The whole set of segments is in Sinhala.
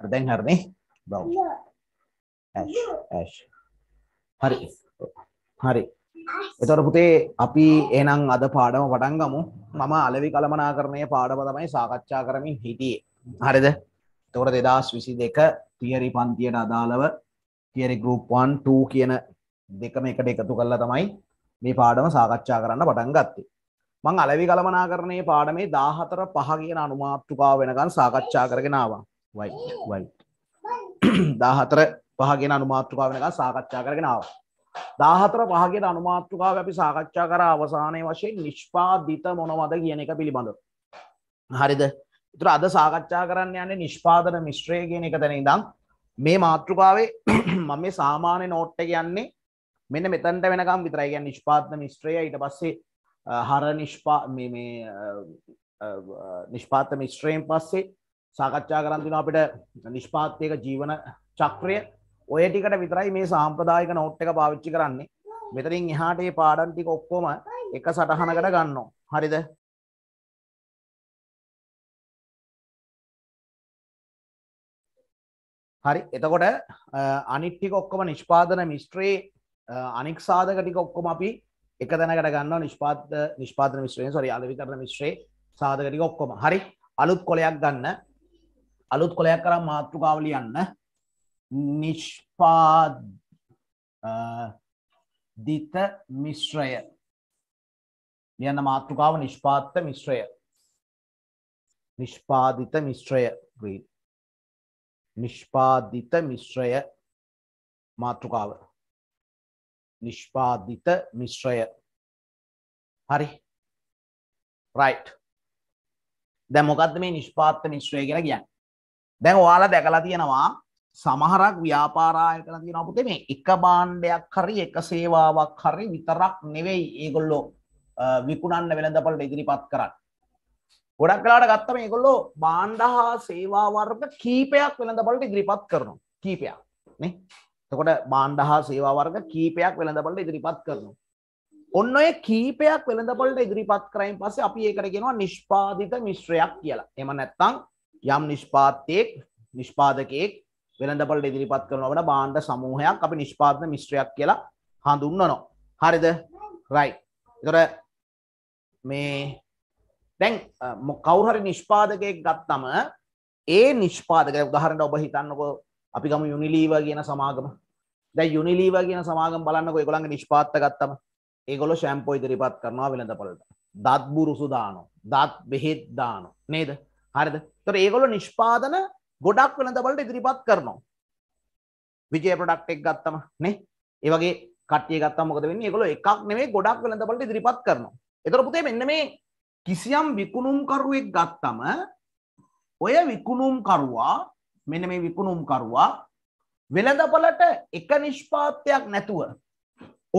හරි දැන් හරිනේ බ්‍රවුන් ඇෂ් ඇෂ් හරි හරි එතකොට පුතේ අපි එහෙනම් අද පාඩම පටන් ගමු මම අලෙවි කලමනාකරණය පාඩම තමයි සාකච්ඡා කරමින් හිටියේ හරිද එතකොට 2022 තියරි පන්තියට අදාළව තියරි ගෲප් 1 2 කියන දෙකම එකට එකතු කරලා තමයි මේ පාඩම සාකච්ඡා කරන්න පටන් ගත්තේ මං අලෙවි කලමනාකරණයේ පාඩමේ 14 5 කියන අනුමාතෘකාව වෙනකන් සාකච්ඡා කරගෙන ආවා වයිට් වයිට් 14 පහගෙන අනුමාත්‍රකාව වෙනකන් සාකච්ඡා කරගෙන ආවා. 14 පහගෙන අනුමාත්‍රකාව අපි සාකච්ඡා කර අවසානයේ වශයෙන් නිෂ්පාදිත මොනවද කියන එක පිළිබඳව. හරිද? ඒතර අද සාකච්ඡා කරන්න යන්නේ නිෂ්පාදන මිශ්‍රය කියන එක තැන ඉඳන් මේ මාතෘකාවේ මම මේ සාමාන්‍ය නෝට් එක යන්නේ මෙන්න මෙතනට වෙනකම් විතරයි කියන්නේ නිෂ්පාදන මිශ්‍රය ඊට පස්සේ හර නිෂ්පා මේ මේ නිෂ්පාත මිශ්‍රයෙන් පස්සේ සාකච්ඡා කරන් තිනවා අපිට නිෂ්පාත්‍යක ජීවන චක්‍රය ඔය ටිකට විතරයි මේ සාම්ප්‍රදායික නෝට් එක පාවිච්චි කරන්නේ. මෙතනින් එහාට මේ පාඩම් ටික ඔක්කොම එක සටහනකට ගන්නවා. හරිද? හරි. එතකොට අනිත් ටික ඔක්කොම නිෂ්පාදන මිස්ත්‍රේ අනික් සාධක ටික ඔක්කොම අපි එක තැනකට ගන්නවා නිෂ්පාද නිෂ්පාදන මිශ්‍රයෙන් sorry අලෙවිකරණ මිශ්‍රේ සාධක ටික ඔක්කොම. හරි. අලුත් කොලයක් ගන්න අලුත් කොලයක් කරම් මාතෘකාව ලියන්න නිෂ්පාදිත මිශ්‍රය ලියන්න මාතෘකාව නිෂ්පාත්ත මිශ්‍රය නිෂ්පාදිත මිශ්‍රය ග්‍රීන් නිෂ්පාදිත මිශ්‍රය මාතෘකාව නිෂ්පාදිත මිශ්‍රය හරි රයිට් දැමොකක්ද මේ නිෂ්පාත්ත මිශ්‍රය කියලා කියන්න දැන් ඔයාලා දැකලා තියෙනවා සමහරක් ව්‍යාපාරාය කළ තියෙන පුතේ මේ එක බාණ්ඩයක් හරි එක සේවාවක් හරි විතරක් නෙවෙයි ඒගොල්ලෝ විකුණන්න වෙළඳපොළට ඉදිරිපත් කරන්න. ගොඩක් වෙලාවට ගත්තම ඒගොල්ලෝ බාණ්ඩ හා සේවා වර්ග කීපයක් වෙළඳපොළට ඉදිරිපත් කරනවා. කීපයක් නේ. එතකොට බාණ්ඩ හා සේවා වර්ග කීපයක් වෙළඳපොළට ඉදිරිපත් කරනවා. ඔන්න ඔය කීපයක් වෙළඳපොළට ඉදිරිපත් කරයින් පස්සේ අපි ඒකට කියනවා නිෂ්පාදිත මිශ්‍රයක් කියලා. එහෙම නැත්නම් යම් නිෂ්පාත්තයෙක් නිෂ්පාදකයෙක් වෙළඳපොළට ඉදිරිපත් කරනවා වන භාණ්ඩ සමූහයක් අපි නිෂ්පාදන මිශ්‍රයක් කියලා හඳුන්වනවා. හරිද? right. ඒතර මේ දැන් කවුරු හරි නිෂ්පාදකයෙක් ගත්තම ඒ නිෂ්පාදක උදාහරණයක් ඔබ හිතන්නකෝ අපි ගමු යුනිලීවර් කියන සමාගම. දැන් යුනිලීවර් කියන සමාගම බලන්නකෝ ඒගොල්ලන්ගේ නිෂ්පාදක ගත්තම ඒගොල්ලෝ ෂැම්පූ ඉදිරිපත් කරනවා වෙළඳපොළට. දත් බුරුසු දානවා. දත් බෙහෙත් දානවා. නේද? හරිද? තොර ඒගොලො නිෂ්පාදන ගොඩක් වෙළඳවලට ඉදිරිපත් කරනවා. විජය ප්‍රොඩක්ට් එක ගත්තම නේ. ඒ වගේ කට්ටිය ගත්තම මොකද වෙන්නේ? ඒගොල්ලෝ එකක් නෙමෙයි ගොඩක් වෙළඳවලට ඉදිරිපත් කරනවා. ඒතර පුතේ මෙන්න මේ කිසියම් විකුණුම්කරුවෙක් ගත්තම ඔය විකුණුම්කරුවා මෙන්න මේ විකුණුම්කරුවා වෙළඳපලට එක නිෂ්පාතයක් නැතුව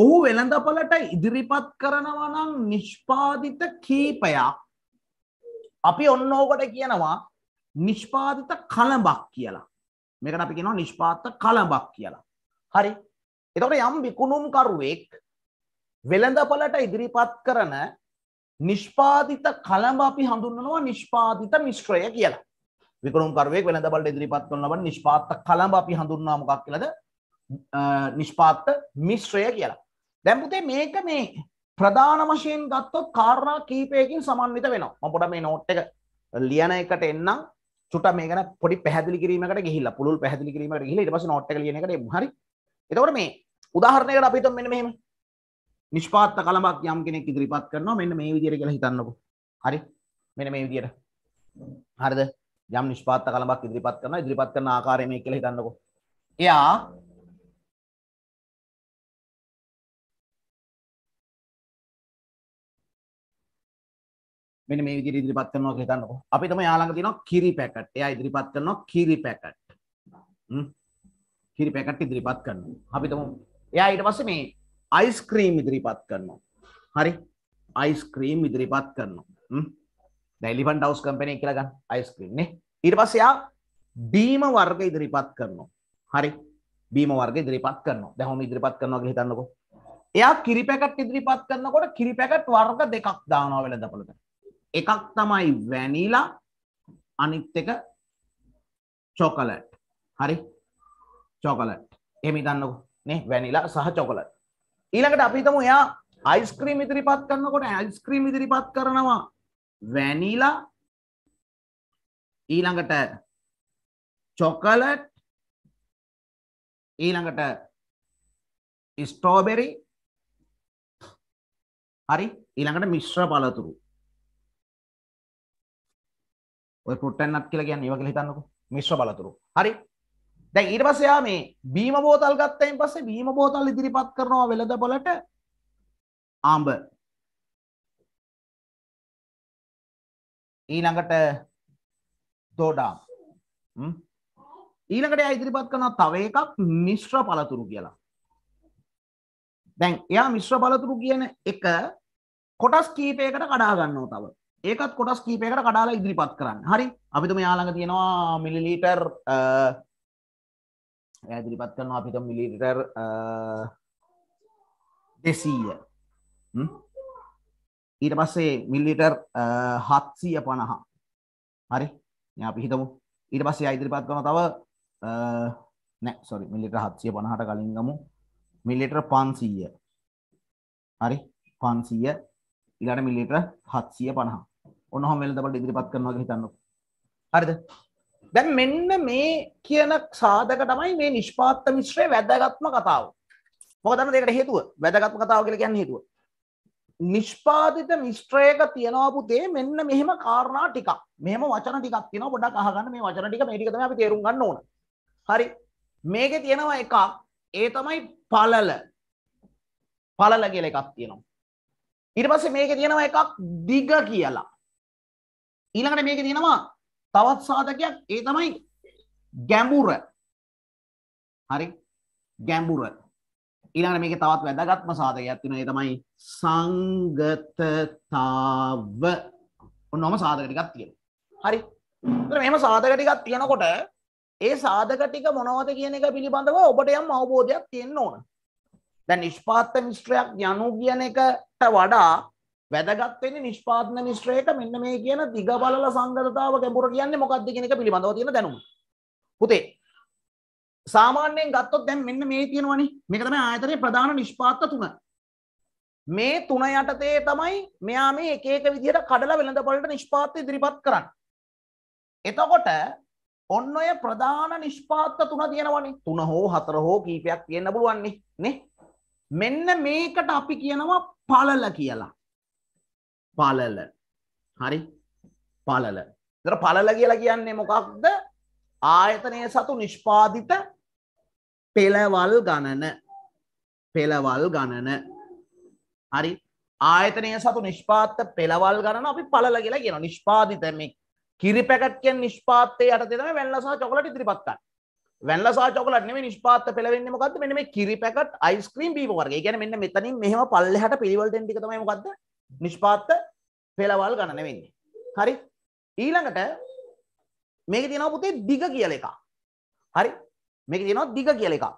ඔහු වෙළඳපලට ඉදිරිපත් කරනවා නම් නිෂ්පාදිත කීපයක් අපි ඔන්න ඕකට කියනවා නිෂ්පාදිත කලඹක් කියලා. මේකට අපි කියනවා නිෂ්පාත කලඹක් කියලා. හරි. එතකොට යම් විකුණුම් කරුවෙක් වෙළඳපළට ඉදිරිපත් කරන නිෂ්පාදිත කලඹ අපි හඳුන්වනවා නිෂ්පාදිත මිශ්‍රය කියලා. විකුණුම් කරුවෙක් වෙළඳපළට ඉදිරිපත් කරන ලබන නිෂ්පාත කලඹ අපි හඳුන්වනවා මොකක් කියලාද? නිෂ්පාත මිශ්‍රය කියලා. දැන් පුතේ මේක මේ ප්‍රධාන වශයෙන් ගත්තොත් කාරණා කීපයකින් සමන්විත වෙනවා. මම පොඩ්ඩක් මේ නෝට් එක ලියන එකට එන්නම්. චුට්ටක් මේ ගැන පොඩි පැහැදිලි කිරීමකට ගිහිල්ලා පුළුල් පැහැදිලි කිරීමකට ගිහිල්ලා ඊට පස්සේ නෝට් එක ලියන එකට එමු. හරි. එතකොට මේ උදාහරණයකට අපි හිතමු මෙන්න මෙහෙම. නිෂ්පාත්ත කලමක් යම් කෙනෙක් ඉදිරිපත් කරනවා මෙන්න මේ විදියට කියලා හිතන්නකෝ. හරි. මෙන්න මේ විදියට. හරිද? යම් නිෂ්පාත්ත කලමක් ඉදිරිපත් කරනවා ඉදිරිපත් කරන ආකාරය මේ කියලා හිතන්නකෝ. එයා මෙන්න මේ විදිහට ඉදිරිපත් කරනවා කියලා හිතන්නකෝ. අපි තමයි යාළඟ තියෙනවා කිරි පැකට්. එයා ඉදිරිපත් කරනවා කිරි පැකට්. හ්ම්. කිරි පැකට් ඉදිරිපත් කරනවා. අපි තමු එයා ඊට පස්සේ මේ අයිස් ක්‍රීම් ඉදිරිපත් කරනවා. හරි. අයිස් ක්‍රීම් ඉදිරිපත් කරනවා. හ්ම්. දැන් එලිෆන්ට් හවුස් කම්පැනි කියලා ගන්න අයිස් ක්‍රීම් නේ. ඊට පස්සේ එයා බීම වර්ග ඉදිරිපත් කරනවා. හරි. බීම වර්ග ඉදිරිපත් කරනවා. දැන් ඔහොම ඉදිරිපත් කරනවා කියලා හිතන්නකෝ. එයා කිරි පැකට් ඉදිරිපත් කරනකොට කිරි පැකට් වර්ග දෙකක් දානවා වෙලඳපළට. එකක් තමයි වැනිලා අනිත් එක චොකලට් හරි චොකලට් එහෙම හිතන්නකො නේ වැනිලා සහ චොකලට් ඊළඟට අපි හිතමු එයා අයිස්ක්‍රීම් ඉදිරිපත් කරනකොට අයිස්ක්‍රීම් ඉදිරිපත් කරනවා වැනිලා ඊළඟට චොකලට් ඊළඟට ස්ටෝබෙරි හරි ඊළඟට මිශ්‍ර පළතුරු ඔය පුට්ටන්නත් කියලා කියන්නේ ඒවා කියලා හිතන්නකෝ මිශ්‍ර බලතුරු හරි දැන් ඊට පස්සේ යා මේ බීම බෝතල් ගත්තයින් පස්සේ බීම බෝතල් ඉදිරිපත් කරනවා වෙළඳ පොළට ආඹ ඊළඟට තෝඩා ඊළඟට එයා ඉදිරිපත් කරනවා තව එකක් මිශ්‍ර පළතුරු කියලා දැන් එයා මිශ්‍ර පළතුරු කියන එක කොටස් කීපයකට කඩා ගන්නවා තව ඒකත් කොටස් කීපයකට කඩාලා ඉදිරිපත් කරන්න හරි අපිතුම යාළඟ තියෙනවා මිලිලීටර් ඇදිරිපත් කරනවා අපිට මිලිටර් දෙසීය ඊට පස්සේ මිල්ලිටර් හත්සීය පණහා හරි අපි හිතමු ඊට පස්සේ අයිදිරිපත් කරන තව නෑ සොරි මිලිටර් හත්සිය පණහට කලින්ගමු මිලිටර් පන්සීය හරි පන්සීය ඉලට මිලිටර් හත්සිය පණහා ඔන්නහොම වෙලඳ අපිට ඉදිරිපත් කරනවා කියලා හිතන්නකො. හරිද? දැන් මෙන්න මේ කියන සාධක තමයි මේ නිෂ්පාත්ත මිශ්‍රයේ වැදගත්ම කතාව. මොකදන්න දෙකට හේතුව වැදගත්ම කතාව කියලා කියන්නේ හේතුව. නිෂ්පාදිත මිශ්‍රයක තියනවා පුතේ මෙන්න මෙහෙම කාරණා ටිකක්. මෙහෙම වචන ටිකක් තියෙනවා පොඩ්ඩක් අහගන්න මේ වචන ටික මේ ටික තමයි අපි තේරුම් ගන්න ඕන. හරි. මේකේ තියෙනවා එකක් ඒ තමයි පළල. පළල කියලා එකක් තියෙනවා. ඊට පස්සේ මේකේ තියෙනවා එකක් දිග කියලා. ඊළඟට මේක තියෙනවා තවත් සාධකයක් ඒ තමයි ගැඹුර හරි ගැඹුර ඊළඟට මේක තවත් වැදගත්ම සාධකයක් තියෙනවා ඒ තමයි සංගතතාව ඔන්නම සාධක ටිකක් තියෙනවා හරි එතකොට මෙහෙම සාධක ටිකක් තියෙනකොට ඒ සාධක ටික මොනවද කියන එක පිළිබඳව ඔබට යම් අවබෝධයක් තියෙන්න ඕන දැන් නිෂ්පාත්ත මිශ්‍රයක් යනු කියන එකට වඩා වැදගත් වෙන්නේ නිෂ්පාදන මිශ්‍රයක මෙන්න මේ කියන දිග බලල සංගතතාව ගැඹුර කියන්නේ මොකක්ද කියන එක පිළිබඳව තියෙන දැනුම. පුතේ සාමාන්‍යයෙන් ගත්තොත් දැන් මෙන්න මේ තියෙනවනේ. මේක තමයි ආයතනයේ ප්‍රධාන නිෂ්පාදක තුන. මේ තුන යටතේ තමයි මෙයා මේ එක එක විදිහට කඩලා වෙළඳපොළට නිෂ්පාදක ඉදිරිපත් කරන්නේ. එතකොට ඔන්න ඔය ප්‍රධාන නිෂ්පාත්ත තුන තියෙනවනේ තුන හෝ හතර හෝ කීපයක් තියෙන්න පුළුවන්නේ නේ මෙන්න මේකට අපි කියනවා පළල කියලා පලල හරි පලල දර පලල කියලා කියන්නේ මොකක්ද ආයතනය සතු නිෂ්පාදිත පෙළවල් ගණන පෙළවල් ගණන හරි ආයතනය සතු නිෂ්පාත්ත පෙළවල් ගණන අපි පලල කියලා කියන නිෂ්පාදිතම කිරි පැකට්කෙන් නිෂ්පාත්තය යට දෙෙන වැල්ලසා චොකලට ඉදිරිපත්කන්න වැල්ලසා චොකලට නෙම නිෂ්පාත පෙළවෙන්න මොකද මෙ මේ කිරි පැකට් අයිස්ක්‍රීම් බීවර්ගේ ගැන මෙන්න මෙතනින් මෙහම පල්ලහට පිළිවල්ටෙන්ටිකතමයි මොකක්ද නිෂ්පාත්ත පෙළවල් ගණන වෙන්නේ. හරි? ඊළඟට මේක තියෙනවා පුතේ දිග කියලා එකක්. හරි? මේක තියෙනවා දිග කියලා එකක්.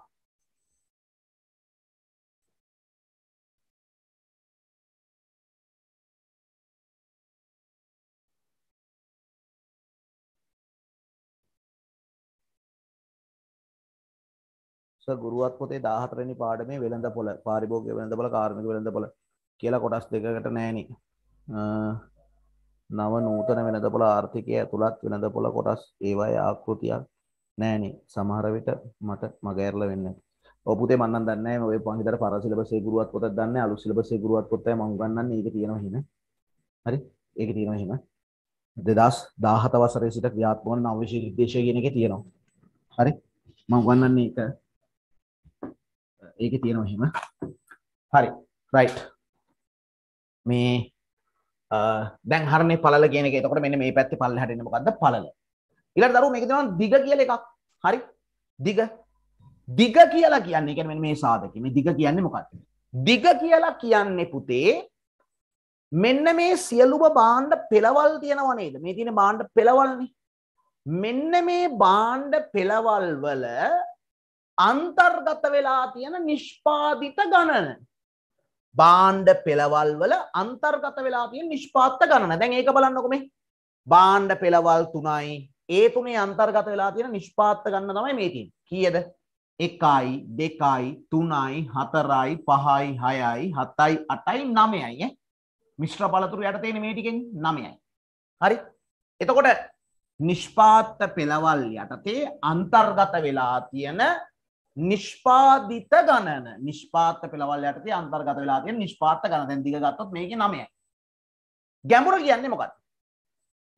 ගුරුවත් පොතේ 14 වෙනි පාඩමේ වෙළඳපොළ පාරිභෝගික වෙළඳපොළ කාර්මික වෙළඳපොළ කියලා කොටස් දෙකකට නෑනේ නව නූතන වෙනදපොළ ආර්ථිකය ඇතුළත් වෙනදපොළ කොටස් ඒවායේ ආකෘතියක් නෑනේ සමහර විට මට මගහැරලා වෙන්න. ඔව් පුතේ මම නම් දන්නේ නෑ ඔය මං හිතට පර සිලබස් එකේ ගුරුවත් පොතක් දන්නේ අලුත් සිලබස් එකේ ගුරුවත් පොතේ මම උගන්වන්නේ ඒක තියෙනවා එහෙම. හරි? ඒක තියෙනවා එහෙම. 2017 වසරේ සිට ක්‍රියාත්මක වන අවශ්‍ය නිර්දේශය කියන එකේ තියෙනවා. හරි? මම උගන්වන්නේ ඒක ඒකේ තියෙනවා එහෙම. හරි. රයිට්. මේ දැන් හරණේ පළල කියන එක. එතකොට මෙන්න මේ පැත්තේ පල්ලෙහාට එන්නේ මොකද්ද? පළල. ඊළඟට දරුවෝ මේක දෙනවා දිග කියලා එකක්. හරි? දිග. දිග කියලා කියන්නේ කියන්නේ මෙන්න මේ සාධකේ. මේ දිග කියන්නේ මොකක්ද? දිග කියලා කියන්නේ පුතේ මෙන්න මේ සියලුම බාණ්ඩ පෙළවල් තියෙනව නේද? මේ තියෙන බාණ්ඩ පෙළවල්නේ. මෙන්න මේ බාණ්ඩ පෙළවල් වල අන්තර්ගත වෙලා තියෙන නිෂ්පාදිත ගණන බාණ්ඩ පෙළවල් වල අන්තර්ගත වෙලා තියෙන නිෂ්පාත්ත ගණන. දැන් ඒක බලන්නකො මේ. බාණ්ඩ පෙළවල් තුනයි. ඒ තුනේ අන්තර්ගත වෙලා තියෙන නිෂ්පාත්ත ගණන තමයි මේ තියෙන්නේ. කීයද? 1යි 2යි 3යි 4යි 5යි 6යි 7යි 8යි 9යි ඈ. මිශ්‍ර පළතුරු යට තියෙන මේ ටිකෙන් 9යි. හරි? එතකොට නිෂ්පාත්ත පෙළවල් යටතේ අන්තර්ගත වෙලා තියෙන නිෂ්පාධිත ගණන නිෂ්පාත පෙළවල් යටති අන්තර්ගත වෙලාතිය නිෂ්පාත ගණතැන් දිගත්තොත් මේක නමය ගැඹුර කියන්නේ මොකත්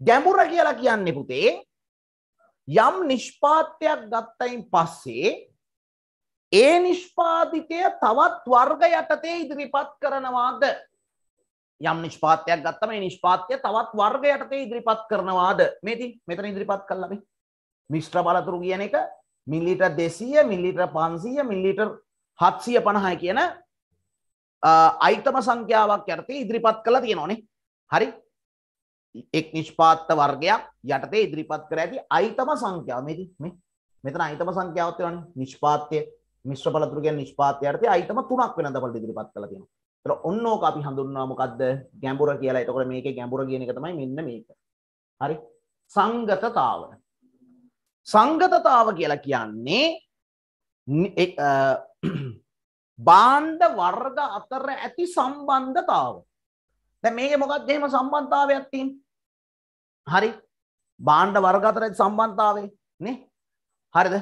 ගැඹුර කියලා කියන්නේ පුතේ යම් නිෂ්පාතයක් ගත්තයින් පස්සේ ඒ නිෂ්පාධිතය තවත් වර්ග යටතේ ඉදිරිපත් කරනවාද යම් නිෂ්පාතයක් ගත්තම මේ නිෂ්පාතය තවත් වර්ග යටතේ ඉදිරිපත් කරනවාද මේති මෙතන ඉදිරිපත් කළානේ මිශ්‍ර බලතුරු කියන එක මිල්ලිට දෙසීය මිල්ලිට පන්සීය මිල්ලිට හත්සිය පණහයි කියන අයිතම සංඛ්‍යාවක් යටතේ ඉදිරිපත් කළ තියෙනනේ හරි එක් නිෂ්පාත්ත වර්ගයක් යටතේ ඉදිරිපත් කර ඇති අයිතම සංඛ්‍යාව මෙති මේ මෙතන අයිතම සංඛ්‍යාවත් තියෙනවනේ නිෂ්පාත්‍ය මිශ්‍ර බලතුරුගෙන් නිෂ්පාත්‍ය යටතේ අයිතම තුනක් වෙන දබල් ඉදිරිපත් කළ තියෙනවා එතකොට ඔන්න ඕක අපි හඳුන්වනවා මොකද්ද ගැඹුර කියලා එතකොට මේකේ ගැඹුර කියන එක තමයි මෙන්න මේක හරි සංගතතාව සංගතතාව කියලා කියන්නේ බාණ්ඩ වර්ග අතර ඇති සම්බන්ධතාව. දැන් මේකේ මොකක්ද එහෙම සම්බන්ධතාවයක් තියෙන්නේ? හරි. බාණ්ඩ වර්ග අතර ඇති සම්බන්ධතාවය නේ? හරිද?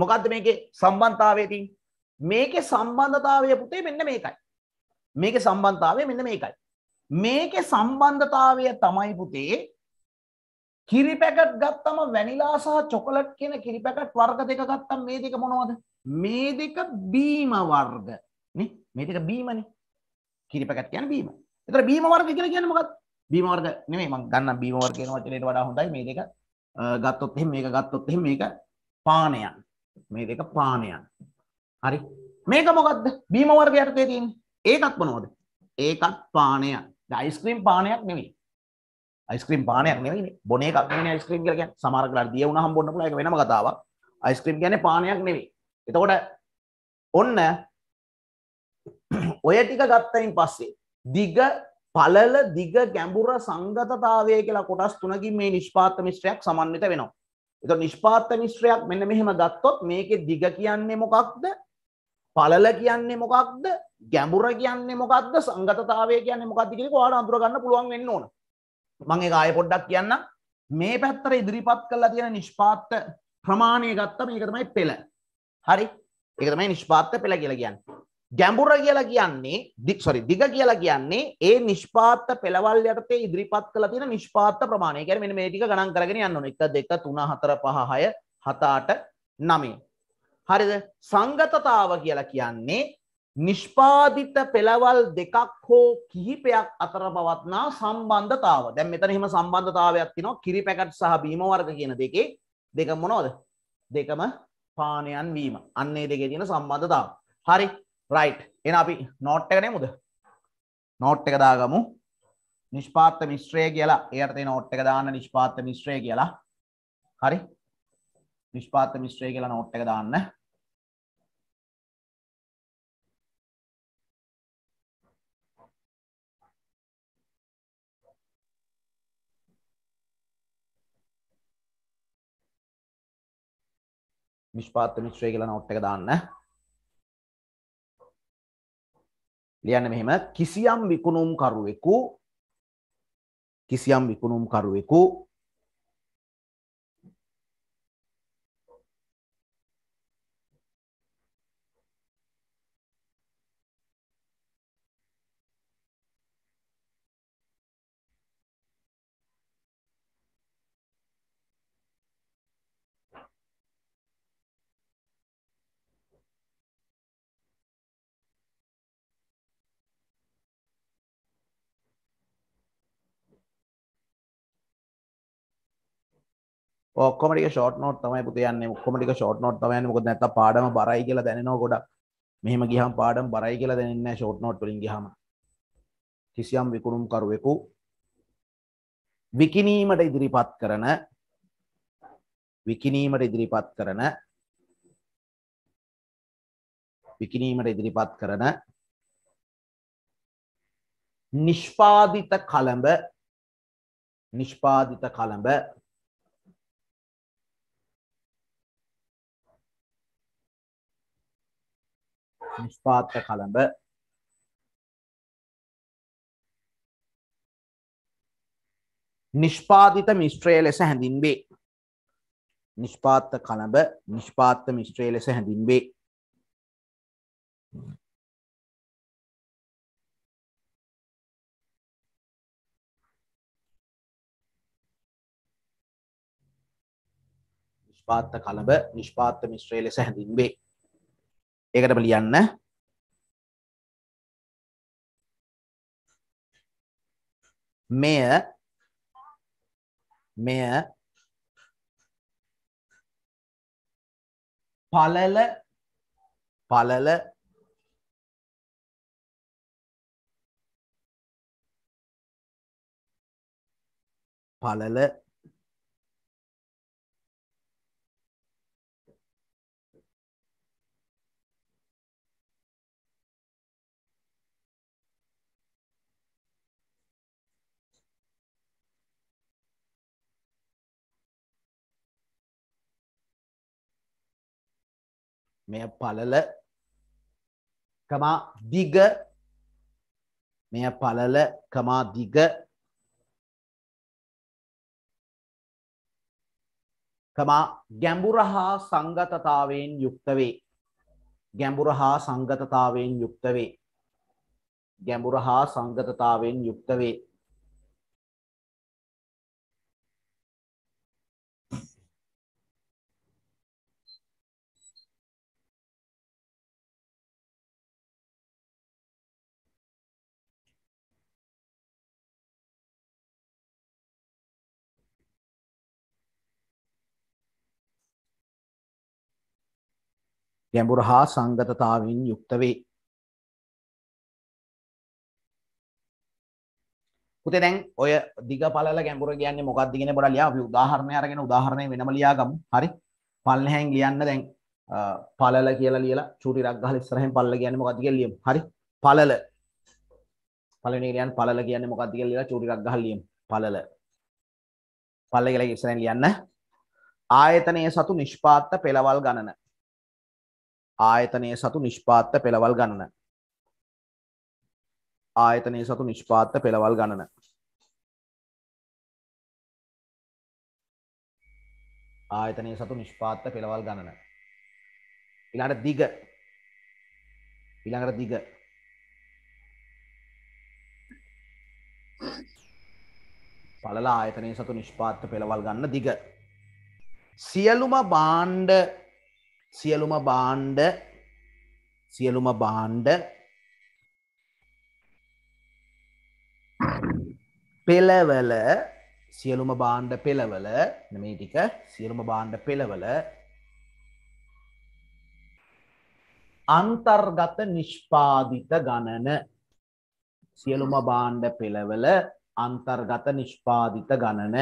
මොකක්ද මේකේ සම්බන්ධතාවය තියෙන්නේ? මේකේ සම්බන්ධතාවය පුතේ මෙන්න මේකයි. මේකේ සම්බන්ධතාවය මෙන්න මේකයි. මේකේ සම්බන්ධතාවය තමයි පුතේ කිරි පැකට් ගත්තම වැනිලා සහ චොකලට් කියන කිරි පැකට් වර්ග දෙක ගත්තම් මේ දෙක මොනවද? මේ දෙක බීම වර්ග. නේ? මේ දෙක බීමනේ. කිරි පැකට් කියන්නේ බීම. ඒතර බීම වර්ග කියලා කියන්නේ මොකක්ද? බීම වර්ග නෙමෙයි මම ගන්නම් බීම වර්ග කියන වචනේට වඩා හොඳයි මේ දෙක ගත්තොත් එහෙම මේක ගත්තොත් එහෙම මේක පානයන්. මේ දෙක පානයන්. හරි. මේක මොකද්ද? බීම වර්ග යටතේ තියෙන්නේ. ඒකත් මොනවද? ඒකත් පානයක්. අයිස්ක්‍රීම් පානයක් නෙමෙයි. අයිස්ක්‍රීම් පානයක් නෙවෙයි බොන එකක් නෙවෙයි අයිස්ක්‍රීම් කියලා කියන්නේ සමහර කලාට දිය වුණා හම්බ වෙන්න පුළුවන් ඒක වෙනම කතාවක් අයිස්ක්‍රීම් කියන්නේ පානයක් නෙවෙයි එතකොට ඔන්න ඔය ටික ගත්තයින් පස්සේ දිග පළල දිග ගැඹුර සංගතතාවය කියලා කොටස් තුනකින් මේ නිෂ්පාත මිශ්‍රයක් සමන්විත වෙනවා එතකොට නිෂ්පාත මිශ්‍රයක් මෙන්න මෙහෙම ගත්තොත් මේකේ දිග කියන්නේ මොකක්ද පළල කියන්නේ මොකක්ද ගැඹුර කියන්නේ මොකක්ද සංගතතාවය කියන්නේ මොකක්ද කියන එක ඔයාලා අඳුර ගන්න පුළුවන් වෙන්න ඕනේ මං එක ආය පොඩ්ඩක් කියන්න මේ පැත්තර ඉදිරිපත් කරලා තියෙන නිෂ්පාත්ත ප්‍රමාණය ගත්ත මේකතමයි පෙළ හරි එකතමයි නිෂ්පාත්ත පෙළ කියලා කියන්න ගැඹුර කියලා කියන්නේ දික්සොරි දිග කියලා කියන්නේ ඒ නිෂ්පාත්ත පෙළවල් යටතේ ඉදිරිපත් කළ තියෙන නිෂ්පාත්ත ප්‍රමාණය කියන්නේ මෙන්න මේ ටික ගණන් කරගෙන යන්න ඕන 1 2 3 4 5 6 7 8 9 හරිද සංගතතාව කියලා කියන්නේ නිෂ්පාදිත පෙළවල් දෙකක් හෝ කිහිපයක් අතර පවත්නා සම්බන්ධතාව දැන් මෙතන එහෙම සම්බන්ධතාවයක් තියෙනවා කිරි පැකට් සහ බීම වර්ග කියන දෙකේ දෙක මොනවද දෙකම පානයන් වීම අන්නේ දෙකේ තියෙන සම්බන්ධතාව හරි රයිට් එන අපි නෝට් එක නෙමුද නෝට් එක දාගමු නිෂ්පාත්ත මිශ්‍රය කියලා එයට තේ නෝට් එක දාන්න නිෂ්පාත්ත මිශ්‍රය කියලා හරි නිෂ්පාත්ත මිශ්‍රය කියලා නෝට් එක දාන්න නිෂ්පාත්‍ය මිශ්‍රය කියලා නෝට් එක දාන්න. ලියන්න මෙහෙම කිසියම් විකුණුම් කරුවෙකු කිසියම් විකුණුම් කරුවෙකු ඔක්කොමටික ෂෝට් නෝට් තමයි පුතියන්නේ ඔක්කොමටික ෂෝට් නෝට් තමයි මොකද නැත්තම් පාඩම බරයි කියලා දැනෙනවා ගොඩක් මෙහෙම ගියහම පාඩම බරයි කියලා දැනෙන්නේ නැහැ ෂෝට් නෝට් වලින් ගියහම කිසියම් විකුණුම් කරුවෙකු විකිණීමට ඉදිරිපත් කරන විකිණීමට ඉදිරිපත් කරන විකිණීමට ඉදිරිපත් කරන නිෂ්පාදිත කලඹ නිෂ්පාදිත කලඹ නිෂ්පාත්‍ර කළඹ නිෂ්පාතිත මිස්ත්‍රය ලෙස හැඳින්වේ නිෂ්පාත්ත කළඹ නිෂ්පාත්ත මිස්ත්‍රය ලෙස හැඳින්වේ නිෂ්පාත්ත කළඹ නිෂ්පාත්ත මිශ්‍රය ලෙස හැඳින්වේ ඒකට අප ලියන්න මෙය මෙය පලල පලල පලල මෙය පලල කමා දිග මෙය පලල කමා දිග තමා ගැඹුර හා සංගතතාවයෙන් යුක්තවේ ගැඹුර හා සංගතතාවයෙන් යුක්තවේ ගැඹුර හා සංගතතාවයෙන් යුක්තවේ ගැඹුර හා සංගතතාවෙන් යුක්ත වේ. පුතේ දැන් ඔය දිග පළල ගැඹුර කියන්නේ මොකක්ද කියන පොඩක් ලියා අපි උදාහරණයක් අරගෙන උදාහරණය වෙනම ලියාගමු. හරි. පල්ලෙහැන් ලියන්න දැන් පළල කියලා ලියලා චූටි රක් ගහලා ඉස්සරහින් පළල කියන්නේ මොකක්ද කියලා ලියමු. හරි. පළල. පළවෙනි එක ලියන්න පළල කියන්නේ මොකක්ද කියලා ලියලා චූටි රක් ගහලා ලියමු. පළල. පළල කියලා ඉස්සරහින් ලියන්න. ආයතනයේ සතු නිෂ්පාත්ත පෙළවල් ගණන. ආයතනය සතු නිෂ්පාත්ත පෙළවල් ගණන ආයතනය සතු නිෂ්පාත්ත පෙළවල් ගණන ආයතනය සතු නිෂ්පාත්ත පෙළවල් ගණන ඉළඟට දිග ඉළඟට දිග පළලා ආයතනය සතු නිෂ්පාත්ත පෙළවල් ගන්න දිග සියලුම බාණ්ඩ සියලුම බාණ්ඩ සියලුම බාණ්ඩ පෙළවල සියලුම බාණ්ඩ පෙළවල මේ ටික සියලුම බාණ්ඩ පෙළවල අන්තර්ගත නිෂ්පාදිත ගණන සියලුම බාණ්ඩ පෙළවල අන්තර්ගත නිෂ්පාදිත ගණන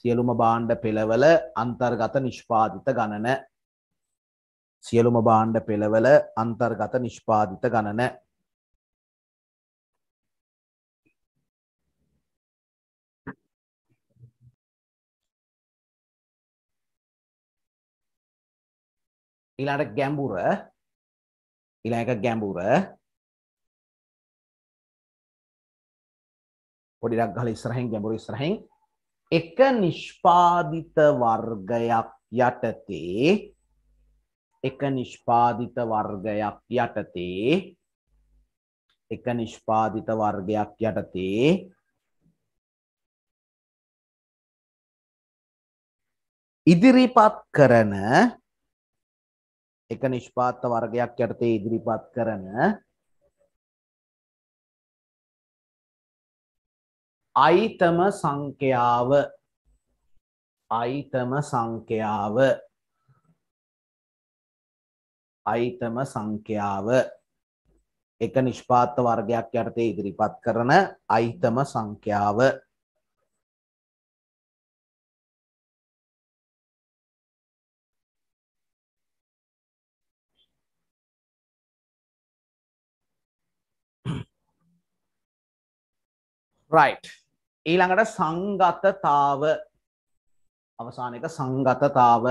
සියලුම බාණ්ඩ පෙළවල අන්තර්ගත නිෂ්පාදිත ගණන සියලුම බාණ්ඩ පෙළවල අන්තර්ගත නිෂ්පාදිත ගණන ඊළඟට ගැඹුර ඊළඟ ගැඹුර පොඩි ඩක් ගහලා ඉස්සරහින් ගැඹුර ඉස්සරහින් එක නිෂ්පාදිත වර්ගයක් යටතේ එක නිෂ්පාදිත වර්ගයක් යටතේ එක නිෂ්පාදිත වර්ගයක් යටතේ ඉදිරිපත් කරන එක නිෂ්පාත වර්ගයක් යටතේ ඉදිරිපත් කරන අයිතම සංඛ්‍යාව අයිතම සංඛ්‍යාව අයිතම සංඛ්‍යාව එක නිෂ්පාත්ත වර්ගයක් යටතේ ඉදිරිපත් කරන අයිතම සංඛ්‍යාව right ඊළඟට සංගතතාව අවසාන එක සංගතතාව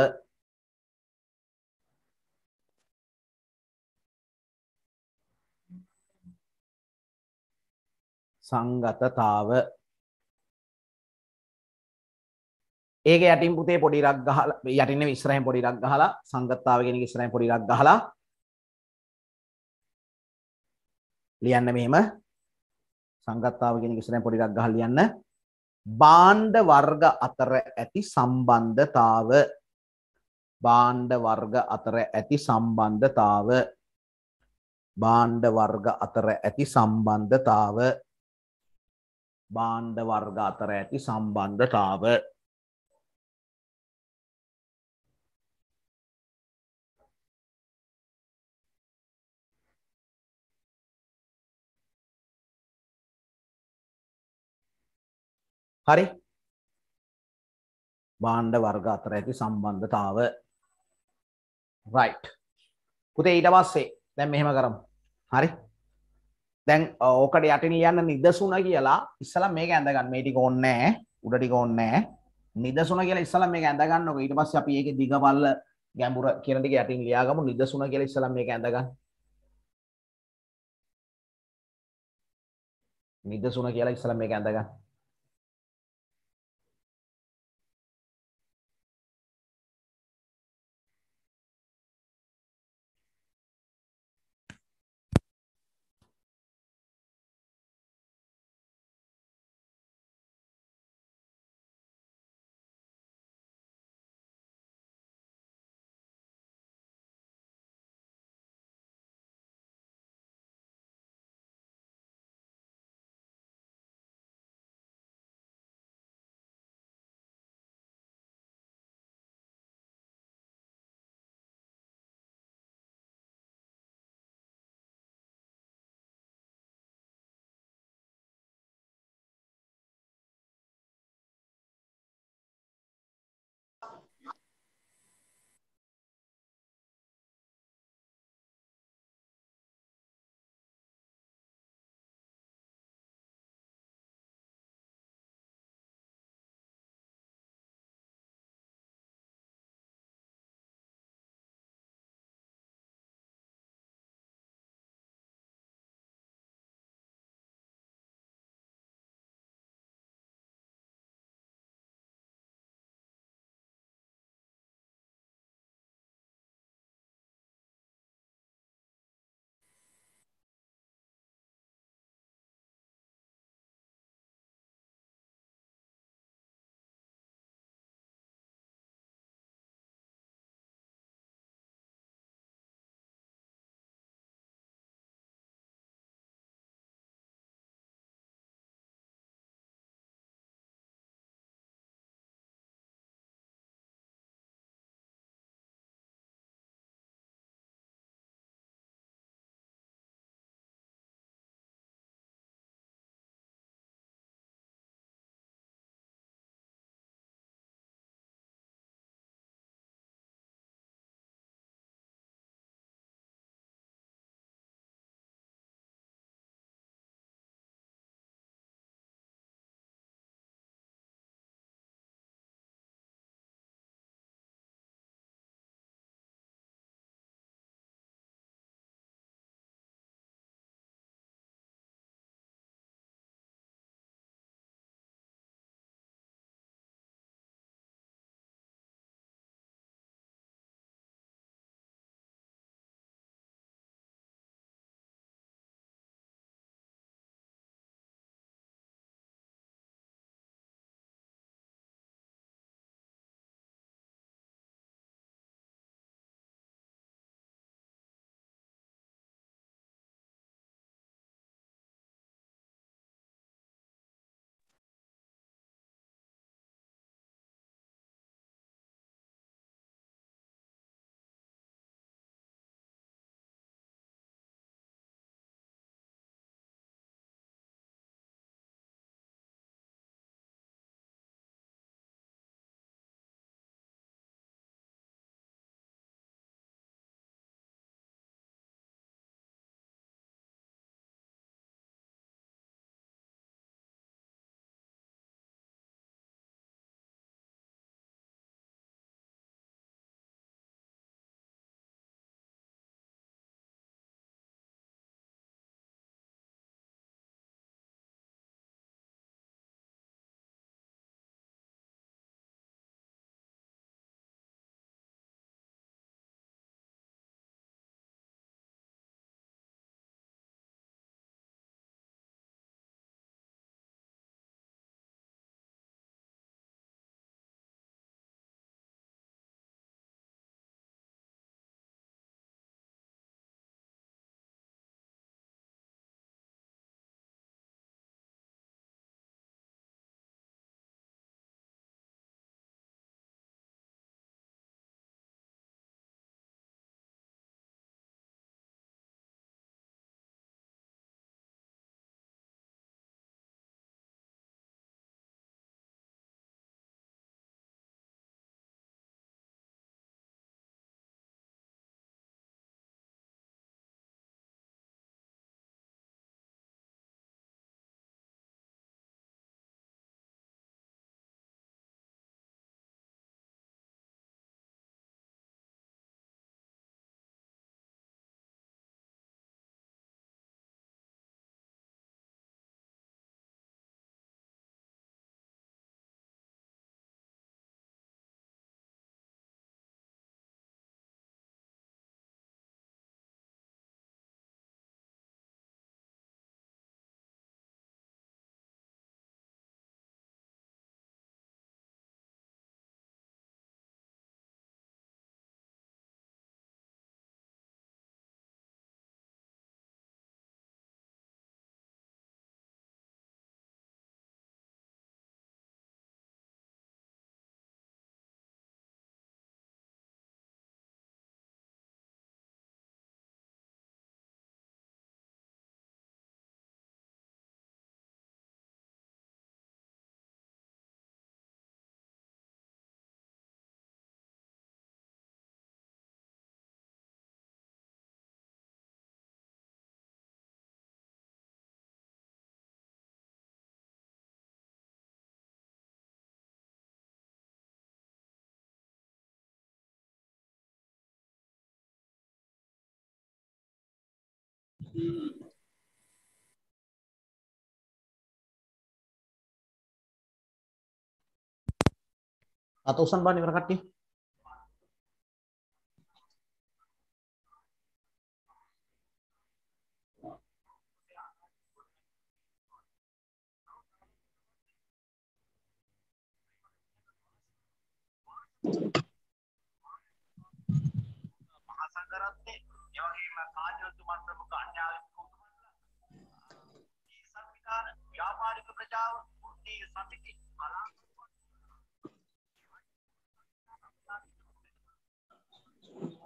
සංගතතාව ඒක යටින් පුතේ පොඩි රක් ගහලා යටින් ඉස්සරහින් පොඩි රක් ගහලා සංගතතාව කියන එක ඉස්සරහින් පොඩි රක් ගහලා ලියන්න මෙහෙම සංගතතාව කියන එක ඉස්සරහින් පොඩි රක් ගහලා ලියන්න භාණ්ඩ වර්ග අතර ඇති සම්බන්ධතාව භාණ්ඩ වර්ග අතර ඇති සම්බන්ධතාව භාණ්ඩ වර්ග අතර ඇති සම්බන්ධතාව භාණ්ඩ වර්ග අතර ඇති සම්බන්ධතාව හරි භාණ්ඩ වර්ග අතර ඇති සම්බන්ධතාව රයිට් පුතේ ඊට පස්සේ දැන් මෙහෙම කරමු හරි දැන් ඕකට යටින් ලියන්න නිදසුන කියලා ඉස්සලා මේක ඇඳගන්න මේ ටික ඕනේ නැහැ උඩ ටික ඕනේ නැහැ නිදසුන කියලා ඉස්සලා මේක ඇඳගන්නකො ඊට පස්සේ අපි ඒකේ දිගපල්ල ගැඹුර කියන ටික යටින් ලියාගමු නිදසුන කියලා ඉස්සලා මේක ඇඳගන්න නිදසුන කියලා ඉස්සලා මේක ඇඳගන්න Ratusan Pak nih berkat nih. Thank you. ඇමතිතුමන් ප්‍රමුඛ අන්‍යාලිකවතුමන්ලා මේ සංවිධාන ව්‍යාපාරික ප්‍රජාව වෘත්තීය සමිති කලාප Thank you.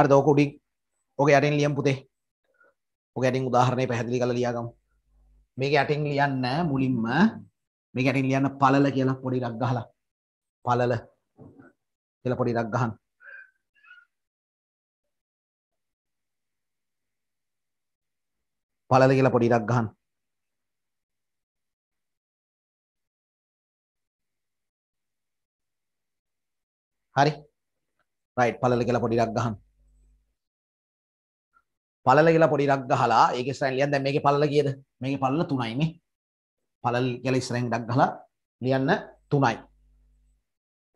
හරි දෝක උඩින් ඕක යටින් ලියම් පුතේ ඕක යටින් උදාහරණය පැහැදිලි කරලා ලියාගමු මේක යටින් ලියන්න මුලින්ම මේක යටින් ලියන්න පළල කියලා පොඩි ඉරක් ගහලා පළල කියලා පොඩි ඉරක් ගහන්න පළල කියලා පොඩි ඉරක් ගහන්න හරි රයිට් පළල කියලා පොඩි ඉරක් ගහන්න පළල කියලා පොඩි ඉරක් ගහලා ඒක ඉස්සරහින් ලියන්න දැන් මේකේ පළල කීයද මේකේ පළල 3යි මේ පළල කියලා ඉස්සරහින් ඉරක් ගහලා ලියන්න 3යි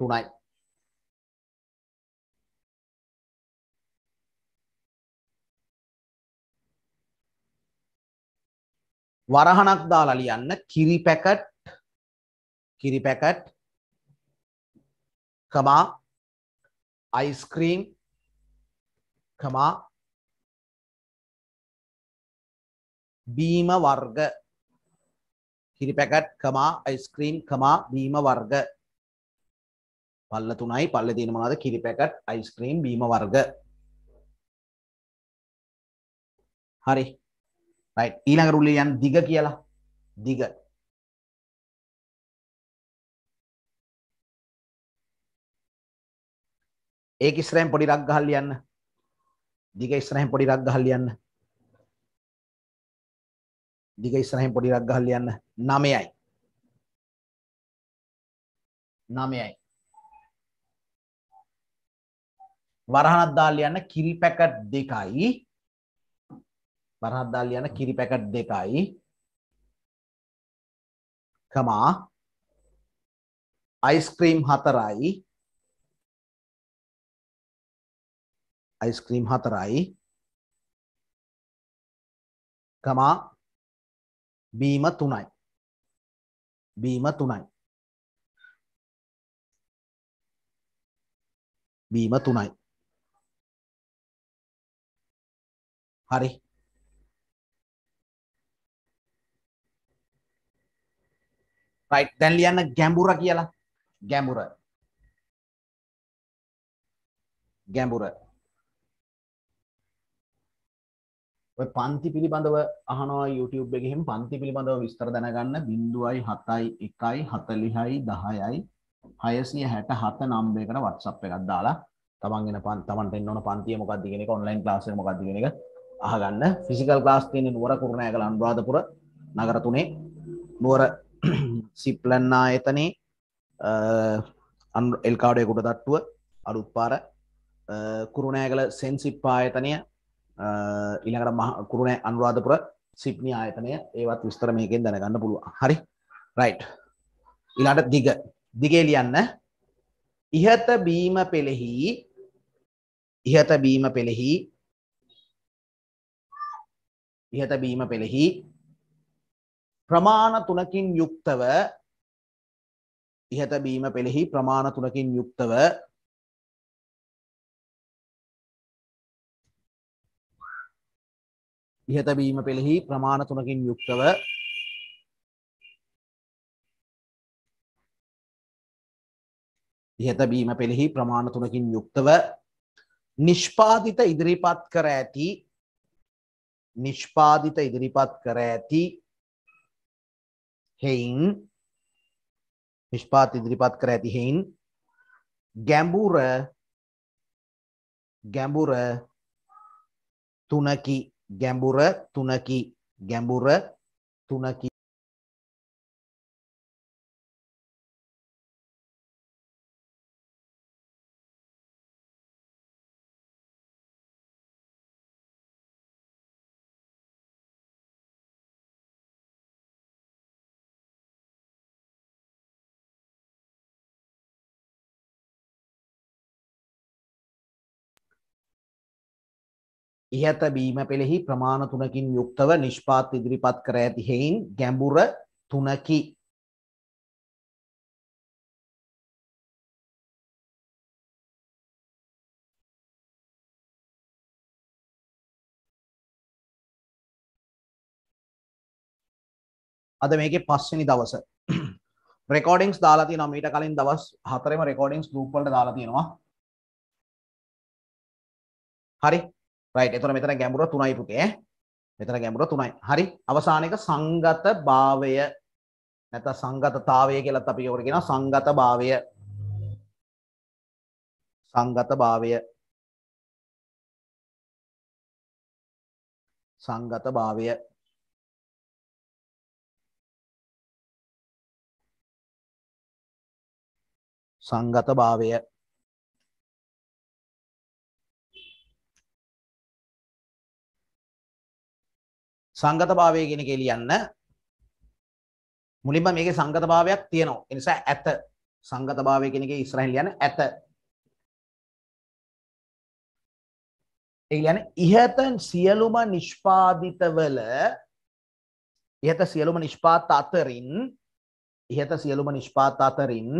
3යි වරහනක් දාලා ලියන්න කිරි පැකට් කිරි පැකට් කමා අයිස්ක්‍රීම් කමා බීම වර්ග කිරි පැකට් කමා අයිස්ක්‍රීම් කමා බීම වර්ග පල්ල තුනයි පල්ල තියෙන මොනවද කිරි පැකට් අයිස්ක්‍රීම් බීම වර්ග හරි රයිට් ඊළඟ රුල්ලේ යන දිග කියලා දිග ඒක ඉස්සරහින් පොඩි රක් ගහලා ලියන්න දිග ඉස්සරහින් පොඩි රක් ගහලා ලියන්න දිග ඉස්සරහින් පොඩි ඉරක් ගහලා ලියන්න 9යි 9යි වරහනක් දාලා ලියන්න කිරි පැකට් දෙකයි වරහනක් දාලා ලියන්න කිරි පැකට් දෙකයි කමා අයිස්ක්‍රීම් හතරයි අයිස්ක්‍රීම් හතරයි කමා බීම තුනයි. බීම තුනයි. බීම තුනයි. හරි. right දැන් ලියන්න ගැඹුර කියලා. ගැඹුර. ගැඹුර. ඔය පන්ති පිළිබඳව අහනවා YouTube එකෙහිම පන්ති පිළිබඳව විස්තර දැනගන්න 0.71 40 නම්බරයකට WhatsApp එකක් දාලා තමන්ගෙන තමන්ට එන්න ඕන පන්තිය මොකක්ද කියන එක online class එක මොකක්ද කියන එක අහගන්න. physical class තියෙන්නේ නුවර කුරුණෑගල අනුරාධපුර නගර තුනේ නුවර සිප්ලන් ආයතනයේ එල්කාඩේ කුඩ තට්ටුව අලුත් පාර කුරුණෑගල සෙන්සිප් ආයතනය ඉළඟට මහ කුරුණෑ අනුරාධපුර සිප්නි ආයතනය ඒවත් විස්තර මේකෙන් දැනගන්න පුළුව හරි රයි් ඉලාට දිග දිගේ ලියන්න ඉහත බීම පෙළෙහි ඉහත බීම පෙළෙහි ඉහත බීම පෙළෙහි ප්‍රමාණ තුනකින් යුක්තව ඉහත බීම පෙළෙහි ප්‍රමාණ තුනකින් යුක්තව ඉහත බීම පෙළෙහි ප්‍රමාණ තුනකින් යුක්තව ඉහත බීම පෙළෙහි ප්‍රමාණ තුනකින් යුක්තව නිෂ්පාදිත ඉදිරිපත් කර ඇති නිෂ්පාදිත ඉදිරිපත් කර ඇති හෙයින් නිෂ්පාත ඉදිරිපත් කර ඇති හෙයින් ගැඹුර ගැඹුර තුනකි ගැඹුර තුනකි ගැඹුර තුනකි ඉහත බීම පෙළෙහි ප්‍රමාණ තුනකින් යුක්තව නිෂ්පාත් ඉදිරිපත් කර ඇති හෙයින් ගැඹුර තුනකි. අද මේකේ පස්වෙනි දවස. රෙකෝඩින්ග්ස් දාලා තියෙනවා මීට කලින් දවස් හතරෙම රෙකෝඩින්ග්ස් ගෲප් වලට දාලා තියෙනවා. හරි රයිට් එතකොට මෙතන ගැඹුර 3යි පුතේ මෙතන ගැඹුර 3යි හරි අවසාන එක සංගත භාවය නැත්නම් සංගතතාවය කියලත් අපි ඒකට කියනවා සංගත භාවය සංගත භාවය සංගත භාවය සංගත භාවය සංගත භාවය කෙන කෙලියන්න මුලින්ම මේක සංගත භාවයක් තියෙනවා එනිසා ඇත සංගත භාවය කෙනෙක ඉස්රහල් යන ඇත ඒලන ඉහත සියලුම නිෂ්පාදිතවල ඉහත සියලුම නිෂ්පාත අතරින් ඉහත සියලුම නිෂ්පාත අතරින්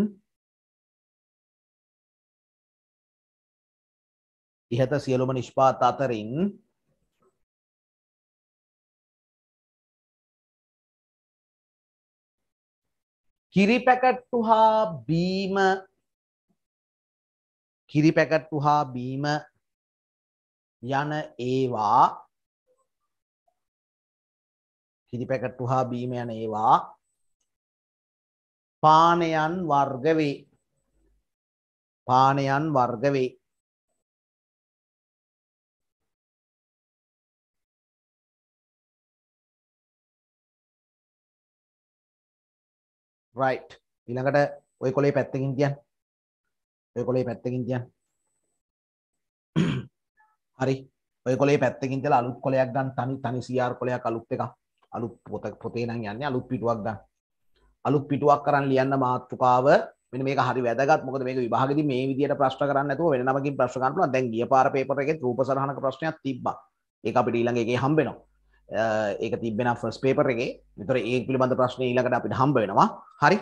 ඉහත සියලුම නිෂ්පාත අතරින් කිරි පැකට්ටු හා බීම කිරි පැකට්ටු හා බීම යන ඒවා කිරි පැකට්ටු හා බීම යන ඒවා පානයන් වර්ග වේ පානයන් වර්ග වේ රයිට් ඊළඟට ඔය කොලේ පැත්තකින් තියන් ඔය කොලේ පැත්තකින් තියන් හරි ඔය කොලේ පැත්තකින් තියලා අලුත් කොලයක් ගන්න තනි තනි CR කොලයක් අලුත් එකක් අලුත් පොත පොතේ නම් යන්නේ අලුත් පිටුවක් ගන්න අලුත් පිටුවක් කරන් ලියන්න මාතෘකාව මෙන්න මේක හරි වැදගත් මොකද මේක විභාගෙදී මේ විදියට ප්‍රශ්න කරන්න නැතුව වෙන නමකින් ප්‍රශ්න ගන්න පුළුවන් දැන් ගිය පාර පේපර් එකේ රූප සරහනක ප්‍රශ්නයක් තිබ්බා ඒක අපිට ඊළඟ එකේ හම්බෙනවා ඒක තිබෙන ෆස් පේපර එකේ විතර ඒ පිළිබඳ ප්‍රශ්න ඊළඟට අපිට හම්බ වෙනවා හරි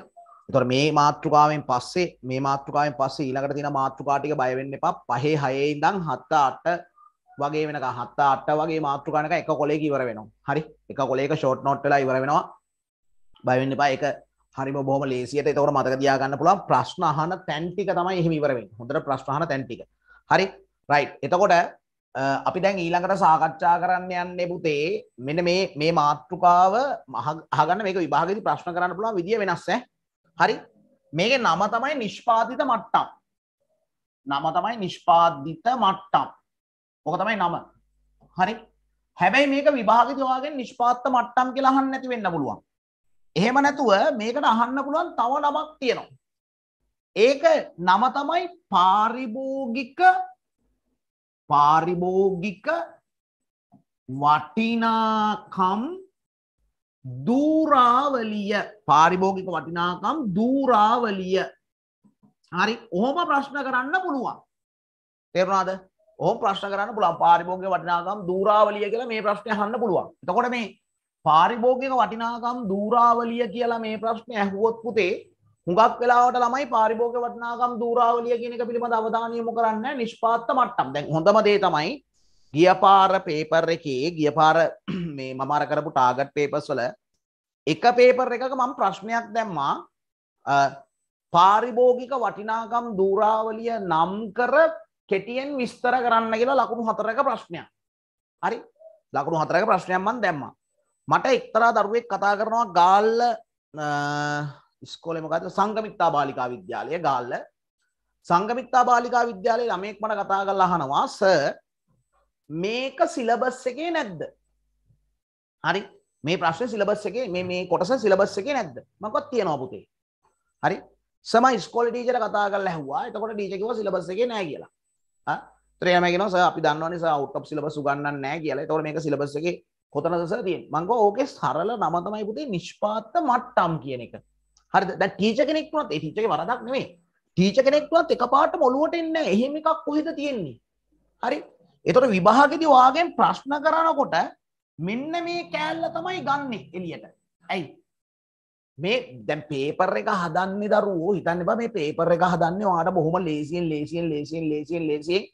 එතකොට මේ මාතෘකාවෙන් පස්සේ මේ මාතෘකාවෙන් පස්සේ ඊළඟට තියෙන මාතෘකා ටික බය වෙන්න එපා පහේ හයේ ඉඳන් 7 8 වගේ වෙනකම් 7 8 වගේ මාතෘකානක එක කොලේක ඉවර වෙනවා හරි එක කොලේක ෂෝට් නෝට් වෙලා ඉවර වෙනවා බය වෙන්න එපා ඒක හරිම බොහොම ලේසියට එතකොට මතක තියාගන්න පුළුවන් ප්‍රශ්න අහන තැන් ටික තමයි එහෙම ඉවර වෙන්නේ හොඳට ප්‍රශ්න අහන තැන් ටික හරි රයිට් එතකොට අපි දැන් ඊළඟට සාකච්ඡා කරන්න යන්නේ පුතේ මෙන්න මේ මේ මාතෘකාව අහගන්න මේක විභාගෙදි ප්‍රශ්න කරන්න පුළුවන් විදිය වෙනස් ඈ. හරි. මේකේ නම තමයි නිෂ්පාදිත මට්ටම්. නම තමයි නිෂ්පාදිත මට්ටම්. ඔක තමයි නම. හරි. හැබැයි මේක විභාගෙදි ඔයාගෙන් නිෂ්පාදිත මට්ටම් කියලා අහන්න නැති වෙන්න පුළුවන්. එහෙම නැතුව මේකට අහන්න පුළුවන් තව නමක් තියෙනවා. ඒක නම තමයි පාරිභෝගික පාරිභෝගික වටිනාකම් දූරාවලිය පාරිභෝගික වටිනාකම් දූරාවලිය හරි ඔහොම ප්‍රශ්න කරන්න පුළුවන් තෙරුණාද ඕහම ප්‍රශ්න කරන්න පුළුවන් පාරිභෝගික වටිනාකම් දූරාවලිය කියලා මේ ප්‍රශ්නය අහන්න පුළුවන් එතකොට මේ පාරිභෝගික වටිනාකම් දූරාවලිය කියලා මේ ප්‍රශ්නය ඇහුවොත් පුතේ හුඟක් වෙලාවට ළමයි පාරිභෝග වටනාකම් දූරාවලිය කියන එක පිළිබඳ අවධානය යොමු කරන්නේ නිෂ්පාත්ත මට්ටම්. දැන් හොඳම දේ තමයි ගිය පාර පේපර් එකේ ගිය පාර මේ මම අර කරපු ටාගට් පේපර්ස් වල එක පේපර් එකක මම ප්‍රශ්නයක් දැම්මා පාරිභෝගික වටිනාකම් දූරාවලිය නම් කර කෙටියෙන් විස්තර කරන්න කියලා ලකුණු හතරක ප්‍රශ්නයක්. හරි. ලකුණු හතරක ප්‍රශ්නයක් මම දැම්මා. මට එක්තරා දරුවෙක් කතා කරනවා ගාල්ල ඉස්කෝලේ මොකද සංගමිත්තා බාලිකා විද්‍යාලය ගාල්ල සංගමිත්තා බාලිකා විද්‍යාලයේ ළමයෙක් මට කතා කරලා අහනවා සර් මේක සිලබස් එකේ නැද්ද? හරි මේ ප්‍රශ්නේ සිලබස් එකේ මේ මේ කොටස සිලබස් එකේ නැද්ද? මකවත් තියනවා පුතේ. හරි සම ඉස්කෝලේ ටීචර් කතා කරලා ඇහුවා. එතකොට ටීචර් කිව්වා සිලබස් එකේ නැහැ කියලා. හා ඊට එයාම කියනවා සර් අපි දන්නවනේ සර් අවුට් ඔෆ් සිලබස් උගන්වන්නේ නැහැ කියලා. එතකොට මේක සිලබස් එකේ කොතනද සර් තියෙන්නේ? මං කිව්වා ඕකේ සරල නම තමයි පුතේ නිෂ්පාත්ත මට්ටම් කියන එක. හරිද දැන් ටීචර් කෙනෙක් වුණත් ඒ ටීචර්ගේ වරදක් නෙමෙයි ටීචර් කෙනෙක් වුණත් එකපාරටම ඔලුවට එන්නේ නැහැ එහෙම එකක් කොහෙද තියෙන්නේ හරි ඒතර විභාගෙදී වාගෙන් ප්‍රශ්න කරනකොට මෙන්න මේ කෑල්ල තමයි ගන්නෙ එළියට ඇයි මේ දැන් පේපර් එක හදන්නේ දරුවෝ හිතන්න එපා මේ පේපර් එක හදන්නේ ඔයාට බොහොම ලේසියෙන් ලේසියෙන් ලේසියෙන් ලේසියෙන් ලේසියෙන්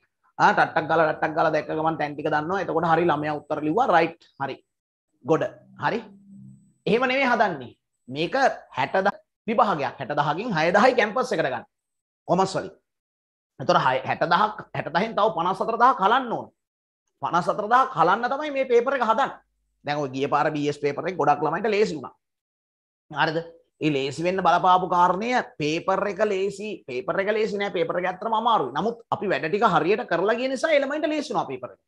ආ ටට්ටක් ගාලා ටට්ටක් ගාලා දැක්ක ගමන් ටැන් ටික දාන්නවා එතකොට හරි ළමයා උත්තර ලිව්වා රයිට් හරි ගොඩ හරි එහෙම නෙමෙයි හදන්නේ මේක 60000 විභාගයක් හැට දහකින් හයදහයි කැම්පස් එකට ගන්න කොමස් වලින් එතොර හය හැට දහක් හැට දහෙන් තව පනස්සතරදා කලන්න ඕන පනස්සතරදා කලන්න තමයි මේ පේපර එක හදන් දැන් ඔය ගිය පාර බස් පේපරේ ගොඩක් ළමයිට ලේසි වුණා හරිද ඒ ලේසි වෙන්න බලපාපු කාරණය පේපර් එක ලේසි පේපර් එක ලේසි නෑ පේපර් එක ඇත්තම අමාරුයි නමුත් අපි වැඩ ටික හරියට කරලා ගිය නිසා ඒ ළමයින්ට ලේසි වුණා පේපර් එක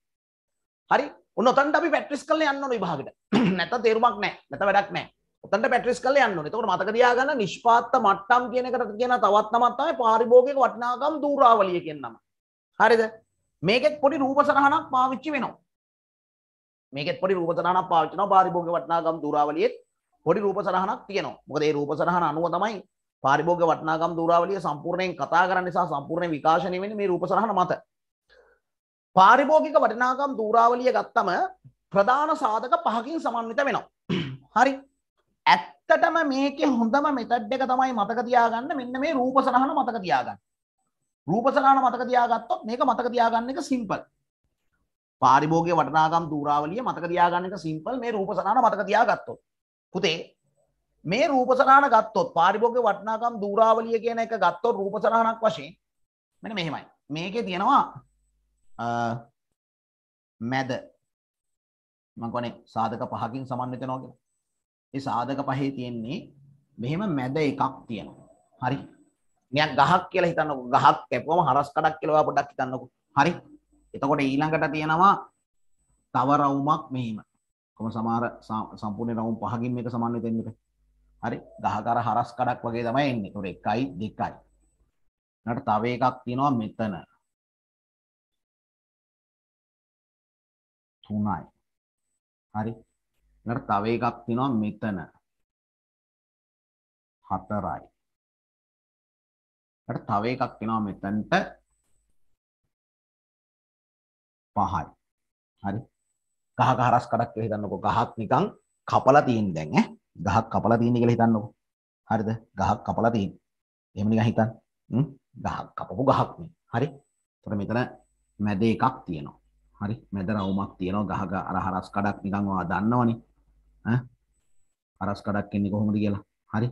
හරි ඔන්න ඔතනට අපි පැට්‍රිස් කරලා යන්න ඕන විභාගෙට නැත්තම් තේරුමක් නෑ නැත්නම් වැඩක් නෑ ඔතන්ට පැට්‍රිස් කල යන්න එතකට මතක තියාගන්න නිෂ්පාත්ත මට්ටම් කියනකට කියන තවත් නමත්තමයි පාරිභෝගක වටිනාගම් දූරාවලිය කියන්නම. හරිද මේකෙත් පොඩි රූපසරහනක් පාවිච්චි වෙනවා. මේකෙත් පොඩි රූපසරහනක් පාවිච්චින පාරිභෝග වටනාගම් දූරාවලියෙත් පොඩි රූපසරහනක් තියෙනවා. මොකද ඒ රූපසරහන අනුව තමයි පාරිභෝග වටනාගම් දූරාවලිය සම්පූර්ණයෙන් කතා කරන්න නිසා සම්පූර්ණ විකාශනය වෙන්නේ මේ රූපසරහන මත. පාරිභෝගික වටිනාගම් දූරාවලිය ගත්තම ප්‍රධාන සාධක පහකින් සමන්විත වෙනවා. හරි ඇත්තටම මේකේ හොඳම මෙතඩ් එක තමයි මතක තියාගන්න මෙන්න මේ රූප සටහන මතක තියාගන්න. රූප සටහන මතක තියාගත්තොත් මේක මතක තියාගන්න එක සිම්පල්. පාරිභෝගික වටිනාකම් දූරාවලිය මතක තියාගන්න එක සිම්පල් මේ රූප සටහන මතක තියාගත්තොත්. පුතේ මේ රූප සටහන ගත්තොත් පාරිභෝගික වටිනාකම් දූරාවලිය කියන එක ගත්තොත් රූප සටහනක් වශයෙන් මෙන්න මෙහෙමයි. මේකේ තියෙනවා මැද මං කොනේ සාධක පහකින් සමන්විත වෙනවා කියලා. ඒ සාධක පහේ තියෙන්නේ මෙහෙම මැද එකක් තියෙනවා. හරි. නිකන් ගහක් කියලා හිතන්නකො. ගහක් කැපුවම හරස් කඩක් කියලා ඔයා පොඩ්ඩක් හිතන්නකො. හරි. එතකොට ඊළඟට තියෙනවා තව රවුමක් මෙහිම. කොහොම සමහර සම්පූර්ණ රවුම් පහකින් මේක සමන්විත වෙන්නේ. හරි. ගහකර හරස් කඩක් වගේ තමයි එන්නේ. ඒතකොට 1යි 2යි. ඊට තව එකක් තියෙනවා මෙතන. 3යි. හරි. ඊට තව එකක් තියෙනවා මෙතන. හතරයි. ඊට තව එකක් තියෙනවා මෙතනට පහයි. හරි. ගහ ගහ රස් කඩක් කියලා හිතන්නකෝ. ගහක් නිකන් කපලා තියෙන දැන් ඈ. ගහක් කපලා තියෙන කියලා හිතන්නකෝ. හරිද? ගහක් කපලා තියෙන. එහෙම නිකන් හිතන්න. හ්ම්. ගහක් කපපු ගහක් නේ. හරි. එතකොට මෙතන මැද එකක් තියෙනවා. හරි මැද රවුමක් තියෙනවා ගහක අර හරස් කඩක් නිකන් ඔයා දන්නවනේ ඈ අරස් කඩක් එන්නේ කොහොමද කියලා. හරි.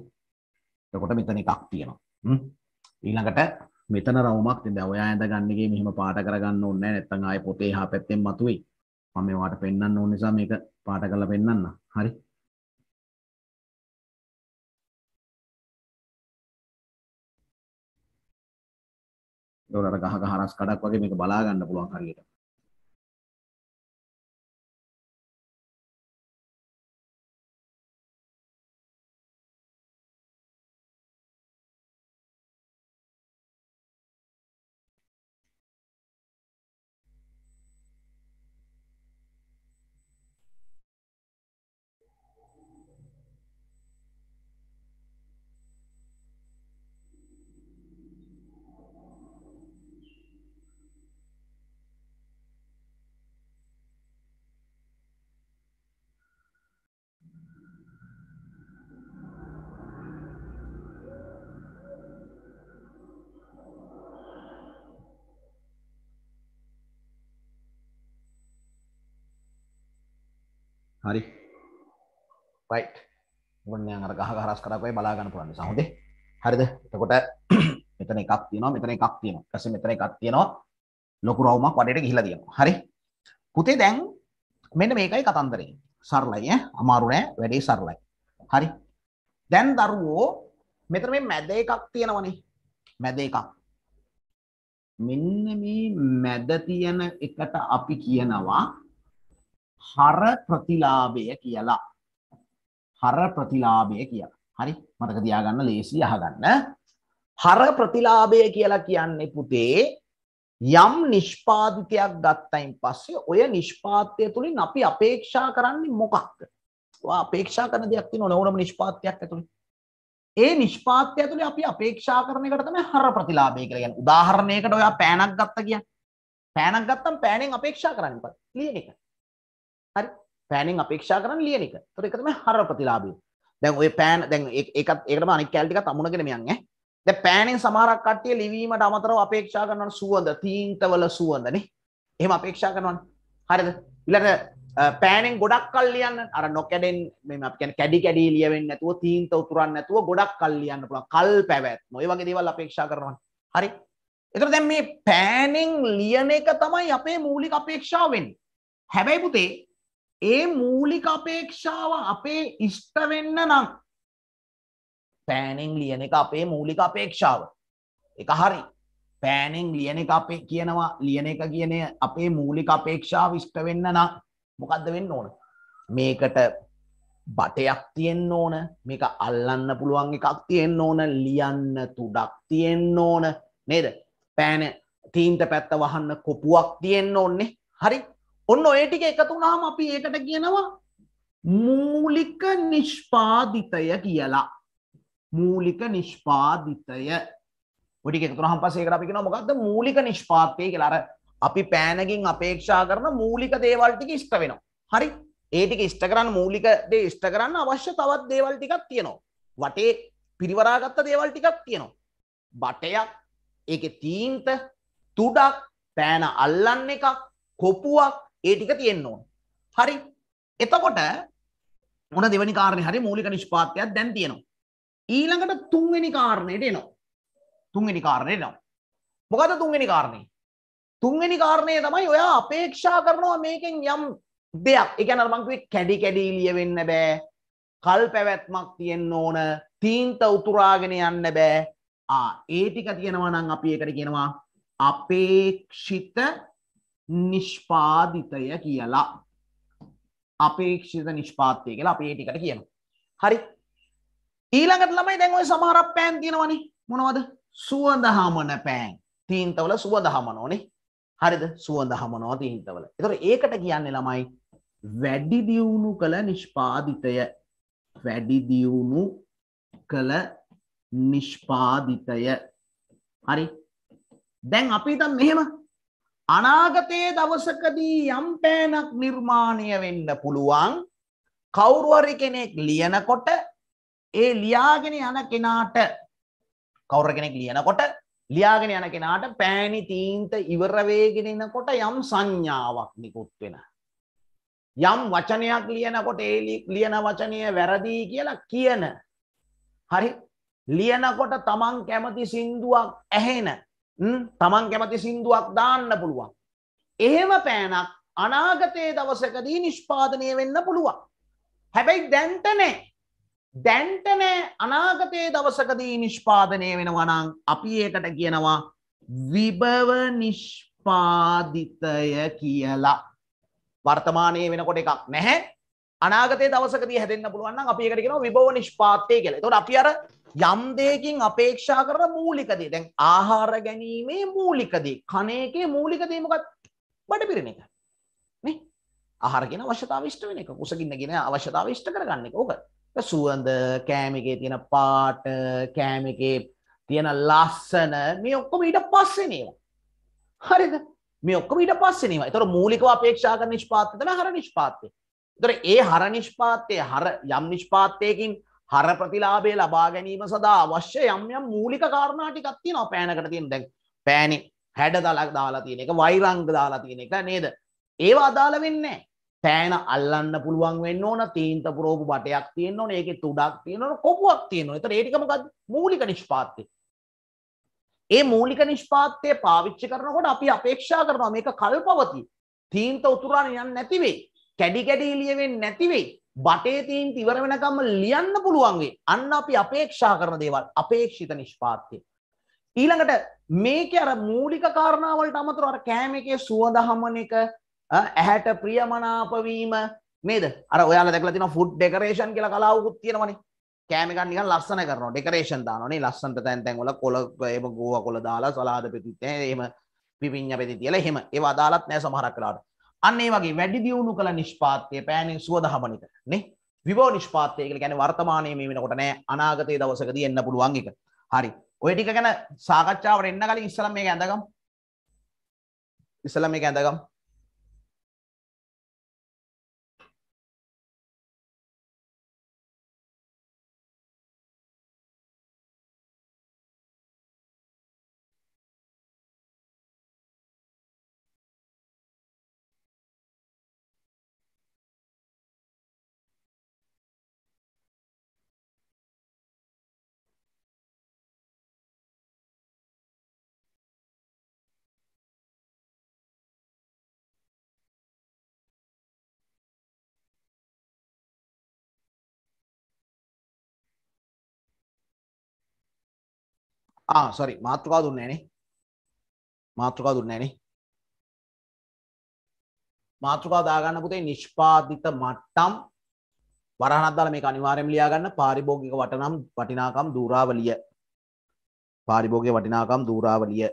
එතකොට මෙතන එකක් තියෙනවා. හ්ම්. ඊළඟට මෙතන රවුමක් තියෙනවා. ඔයා ඇඳ ගන්න එකේ මෙහෙම පාට කරගන්න ඕනේ නැහැ. නැත්තම් ආයේ පොතේ එහා පැත්තෙන් මතුවේ. මම මේවට පෙන්වන්න ඕන නිසා මේක පාට කරලා පෙන්වන්න. හරි. ඒකට ගහ ගහ රස් කඩක් වගේ මේක බලා ගන්න පුළුවන් හරියට. හරි පයිට් ගන්න අර ගහ හරස් කරක්වයි බලාගන්න පුළන්න සහොදේ හරිද එතකොට මෙතන එකක් තියෙනවා මෙතන එකක් තියෙනවා ඊට මෙතන එකක් තියෙනවා ලොකු රවුමක් වටේට ගිහිලා තියෙනවා හරි පුතේ දැන් මෙන්න මේකයි කතන්දරේ සරලයි ඈ අමාරු නෑ වැඩේ සරලයි හරි දැන් දරුවෝ මෙතන මේ මැද එකක් තියෙනවනේ මැද එකක් මෙන්න මේ මැද තියෙන එකට අපි කියනවා හර ප්‍රතිලාභය කියලා. හර ප්‍රතිලාභය කියලා. හරි මතක තියාගන්න ලේසි අහගන්න. හර ප්‍රතිලාභය කියලා කියන්නේ පුතේ යම් නිෂ්පාදිතයක් ගත්තයින් පස්සේ ඔය නිෂ්පාත්‍ය තුලින් අපි අපේක්ෂා කරන්නේ මොකක්ද? ඔයා අපේක්ෂා කරන දෙයක් තියෙන ඕනම නිෂ්පාත්‍යයක් ඇතුළේ. ඒ නිෂ්පාත්‍ය ඇතුළේ අපි අපේක්ෂා කරන එකට තමයි හර ප්‍රතිලාභය කියලා කියන්නේ. උදාහරණයකට ඔයා පෑනක් ගත්ත කියන්නේ. පෑනක් ගත්තම් පෑනෙන් අපේක්ෂා කරන්න බෑ. ලියන එක. හරි පෑනෙන් අපේක්ෂා කරන ලියන එක. ඒතර ඒක තමයි හර ප්‍රතිලාභය. දැන් ඔය පෑන දැන් ඒකත් ඒකටම අනිත් කැල ටිකක් අමුණගෙන මෙයන් ඈ. දැන් පෑනෙන් සමහරක් කට්ටිය ලිවීමට අමතරව අපේක්ෂා කරනවා සුවඳ, තීන්තවල සුවඳ නේ. එහෙම අපේක්ෂා කරනවනේ. හරිද? ඊළඟ පෑනෙන් ගොඩක් කල් ලියන්න අර නොකැඩෙන් මේ අපි කියන්නේ කැඩි කැඩි ලියවෙන්නේ නැතුව තීන්ත උතුරන්නේ නැතුව ගොඩක් කල් ලියන්න පුළුවන්. කල් පැවැත්ම. ඔය වගේ දේවල් අපේක්ෂා කරනවනේ. හරි? ඒතර දැන් මේ පෑනෙන් ලියන එක තමයි අපේ මූලික අපේක්ෂාව වෙන්නේ. හැබැයි පුතේ ඒ මූලික අපේක්ෂාව අපේ ඉෂ්ට වෙන්න නම් පෑනෙන් ලියන එක අපේ මූලික අපේක්ෂාව එක හරි පෑනෙන් ලියන එක අපේ කියනවා ලියන එක කියන අපේ මූලික අපේක්ෂාව විෂ්ට වෙන්න නම් මොකක්ද වෙන්න ඕන මේකට බටයක් තියෙන්න ඕන මේක අල්ලන්න පුළුවන් එකක් තියෙන්න ඕන ලියන්න තුඩක් තියෙන්න ඕන නේද පෑන තීන්ට පැත්ත වහන්න කොපුුවක් තියෙන්න ඕන්නේ හරි ඔන්න ඔය ටික එකතු වුණාම අපි ඒකට කියනවා මූලික නිෂ්පාදිතය කියලා මූලික නිෂ්පාදිතය ොඩි එකතුරහම් පසේකට අපි කියෙන මොකක්ද මූලික නිෂ්පාතය කියලාර අපි පෑනකින් අපේක්ෂා කරන මූලික දේවල්ටික ඉස්ට වෙනවා හරි ඒටික ඉස්ට කරන්න මූලික දේ ඉස්ට කරන්න අවශ්‍ය තවත් දේවල් ටිකක් තියෙනවා වටේ පිරිවරාගත්ත දේවල් ටිකක් තියෙනවා බටයක් ඒක තීන්ත තුඩක් පෑන අල්ලන්න එකක් කොපුුවක් ඒ ටික තියෙන්න ඕන. හරි. එතකොට මොන දෙවෙනි කාරණේ හරි මූලික නිෂ්පාත්‍යයක් දැන් තියෙනවා. ඊළඟට තුන්වෙනි කාරණේට එනවා. තුන්වෙනි කාරණේට එනවා. මොකද තුන්වෙනි කාරණේ? තුන්වෙනි කාරණේ තමයි ඔයා අපේක්ෂා කරනවා මේකෙන් යම් දෙයක්. ඒ කියන්නේ මම කිව්වේ කැඩි කැඩි ලියවෙන්න බෑ. කල් පැවැත්මක් තියෙන්න ඕන. තීන්ත උතුරාගෙන යන්න බෑ. ආ ඒ ටික තියෙනවා නම් අපි ඒකට කියනවා අපේක්ෂිත නිෂ්පාදිතය කියලා අපේක්ෂිත නිෂ්පාත්තය කියලා අපේ ටිකට කියන හරි ඊළඟට ළමයි දැන්ව සමහරක් පෑන් තියෙනවනි මොනවද සුවඳහමන පෑන් තීන්තවල සුවදහමනෝනේ හරිද සුවඳහමනෝ තීන්තවල එතොට ඒකට කියන්නේ ළමයි වැඩි දියුණු කළ නිෂ්පාදිතය වැඩි දියුණු කළ නිෂ්පාදිතය හරි දැන් අපි තම් මෙහෙම අනාගතයේ දවසකදී යම් පෑනක් නිර්මාණය වෙන්න පුළුවන් කවුරුවරි කෙනෙක් ලියනකොට ඒ ලියාගෙන යන කෙනාට කවුර කෙනෙක් ලියනකොට ලියාගෙන යන කෙනාට පෑණි තීන්ත ඉවර වේගෙන එනකොට යම් සංඥාවක් නිකුත් වෙන යම් වචනයක් ලියනකොට ඒ ලියන වචනය වැරදි කියලා කියන හරි ලියනකොට තමන් කැමති සින්දුවක් ඇහෙන තමන් කැමති සින්දුවක් දාන්න පුළුවන්. එහෙම පෑනක් අනාගතයේ දවසකදී නිෂ්පාදනය වෙන්න පුළුවන්. හැබැයි දැන්ටනෑ දැන්ටනෑ අනාගතයේ දවසකදී නිෂ්පාදනය වෙන වනං අපි ඒකට කියනවා විභව නිෂ්පාදිතය කියලා. වර්තමානය වෙනකොට එකක් නැහැ අනාගතය දවසකදී හැදන්න පුළුවන් අපි එකට කියෙන විභව නිෂ්පාතය කියලා තොට අපි අර යම් දෙයකින් අපේක්ෂා කරන මූලික දේ. දැන් ආහාර ගැනීමේ මූලික දේ. කණේකේ මූලික දේ මොකක්ද? බඩපිරෙන එක. නේ? ආහාර කියන අවශ්‍යතාව ඉෂ්ට වෙන එක. කුසගින්න කියන අවශ්‍යතාව ඉෂ්ට කරගන්න එක. ඕක. සුවඳ, කෑමකේ තියෙන පාට, කෑමකේ තියෙන ලස්සන මේ ඔක්කොම ඊට පස්සේ නේවා. හරිද? මේ ඔක්කොම ඊට පස්සේ නේවා. ඒතර මූලිකව අපේක්ෂා කරන නිෂ්පාත්‍ය තමයි හර නිෂ්පාත්‍ය. ඒතර ඒ හර නිෂ්පාත්‍ය හර යම් නිෂ්පාත්‍යයකින් හර ප්‍රතිලාභය ලබා ගැනීම සඳහා අවශ්‍ය යම් යම් මූලික කාරණා ටිකක් තියෙනවා පෑනකට තියෙන දැන් පෑනේ හැඩ දලක් දාලා තියෙන එක වයිරංග දාලා තියෙන එක නේද ඒවා අදාළ වෙන්නේ පෑන අල්ලන්න පුළුවන් වෙන්න ඕන තීන්ත පුරෝපු බටයක් තියෙන්න ඕන ඒකේ තුඩක් තියෙන්න ඕන කොපුවක් තියෙන්න ඕන එතකොට ඒ ටික මොකද්ද මූලික නිෂ්පාත්‍ය ඒ මූලික නිෂ්පාත්‍ය පාවිච්චි කරනකොට අපි අපේක්ෂා කරනවා මේක කල්පවතී තීන්ත උතුරාන යන්නේ නැති වෙයි කැඩි කැඩි ලියෙන්නේ නැති වෙයි බටේ තීන්ත ඉවර වෙනකම්ම ලියන්න පුළුවන් වේ. අන්න අපි අපේක්ෂා කරන දේවල් අපේක්ෂිත නිෂ්පාත්‍ය. ඊළඟට මේකේ අර මූලික කාරණා වලට අමතරව අර කෑම එකේ සුවඳ හමන එක ඇහැට ප්‍රියමනාප වීම නේද? අර ඔයාලා දැකලා තියෙනවා ෆුඩ් ඩෙකරේෂන් කියලා කලාවකුත් තියෙනවනේ. කෑම එකක් නිකන් ලස්සන කරනවා. ඩෙකරේෂන් දානවා නේ. ලස්සනට තැන් තැන් වල කොළ එහෙම ගෝවා කොළ දාලා සලාද පෙති එහෙම පිපිඤ්ඤා පෙති තියලා එහෙම ඒවා දාලත් නැහැ සමහරක් වෙලාවට. අන්න ඒ වගේ වැඩි දියුණු කළ නිෂ්පාතය පෑනින් සුවදහමනික නේ විභෝ නිෂ්පාතය කියලා කියන්නේ වර්තමානයේ මේ වෙනකොට නෑ අනාගතයේ දවසකදී එන්න පුළුවන් එක. හරි. ඔය ටික ගැන සාකච්ඡාවට එන්න කලින් ඉස්සෙල්ලා මේක ඇඳගම්. ඉස්සෙල්ලා මේක ඇඳගම්. ආ සොරි මාතෘකාව දුන්නේ නැනේ මාතෘකාව දුන්නේ නැනේ මාතෘකාව දාගන්න පුතේ නිෂ්පාදිත මට්ටම් වරහනක් දාලා මේක අනිවාර්යයෙන්ම ලියා ගන්න පාරිභෝගික වටනම් වටිනාකම් දූරාවලිය පාරිභෝගික වටිනාකම් දූරාවලිය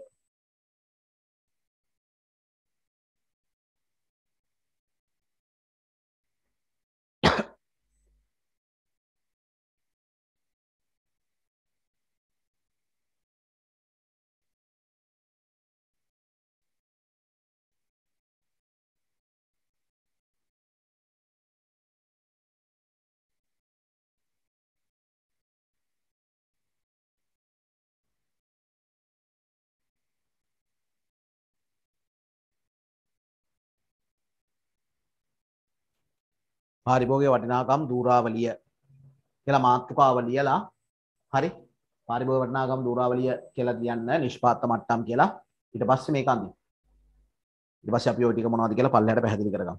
පාරිභෝගය වටිනාකම් දූරාවලිය කියලා මාතෘකාව ලියලා හරි පාරිභෝග වටිනාකම් දූරාවලිය කියලා ලියන්න නිෂ්පාත්ත මට්ටම් කියලා ඊට පස්සේ මේක අඳින්න ඊට පස්සේ අපි ඔය ටික මොනවද කියලා පල්ලෙහාට පැහැදිලි කරගමු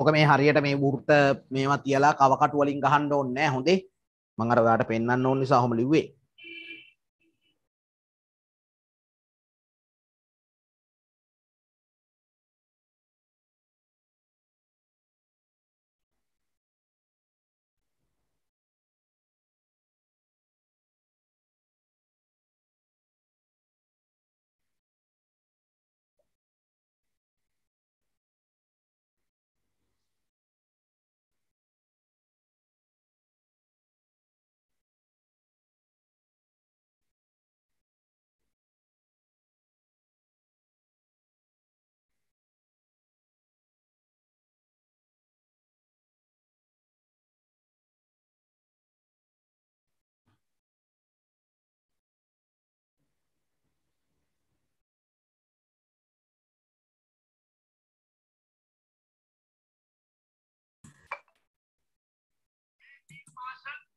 ඕක මේ හරියට මේ වෘත මේවා තියලා කවකටුවලින් ගහන්න ඕන්න හොඳේ මඟරදාට පෙන්න්න ඕන්න සහොම ලිවේ Awesome.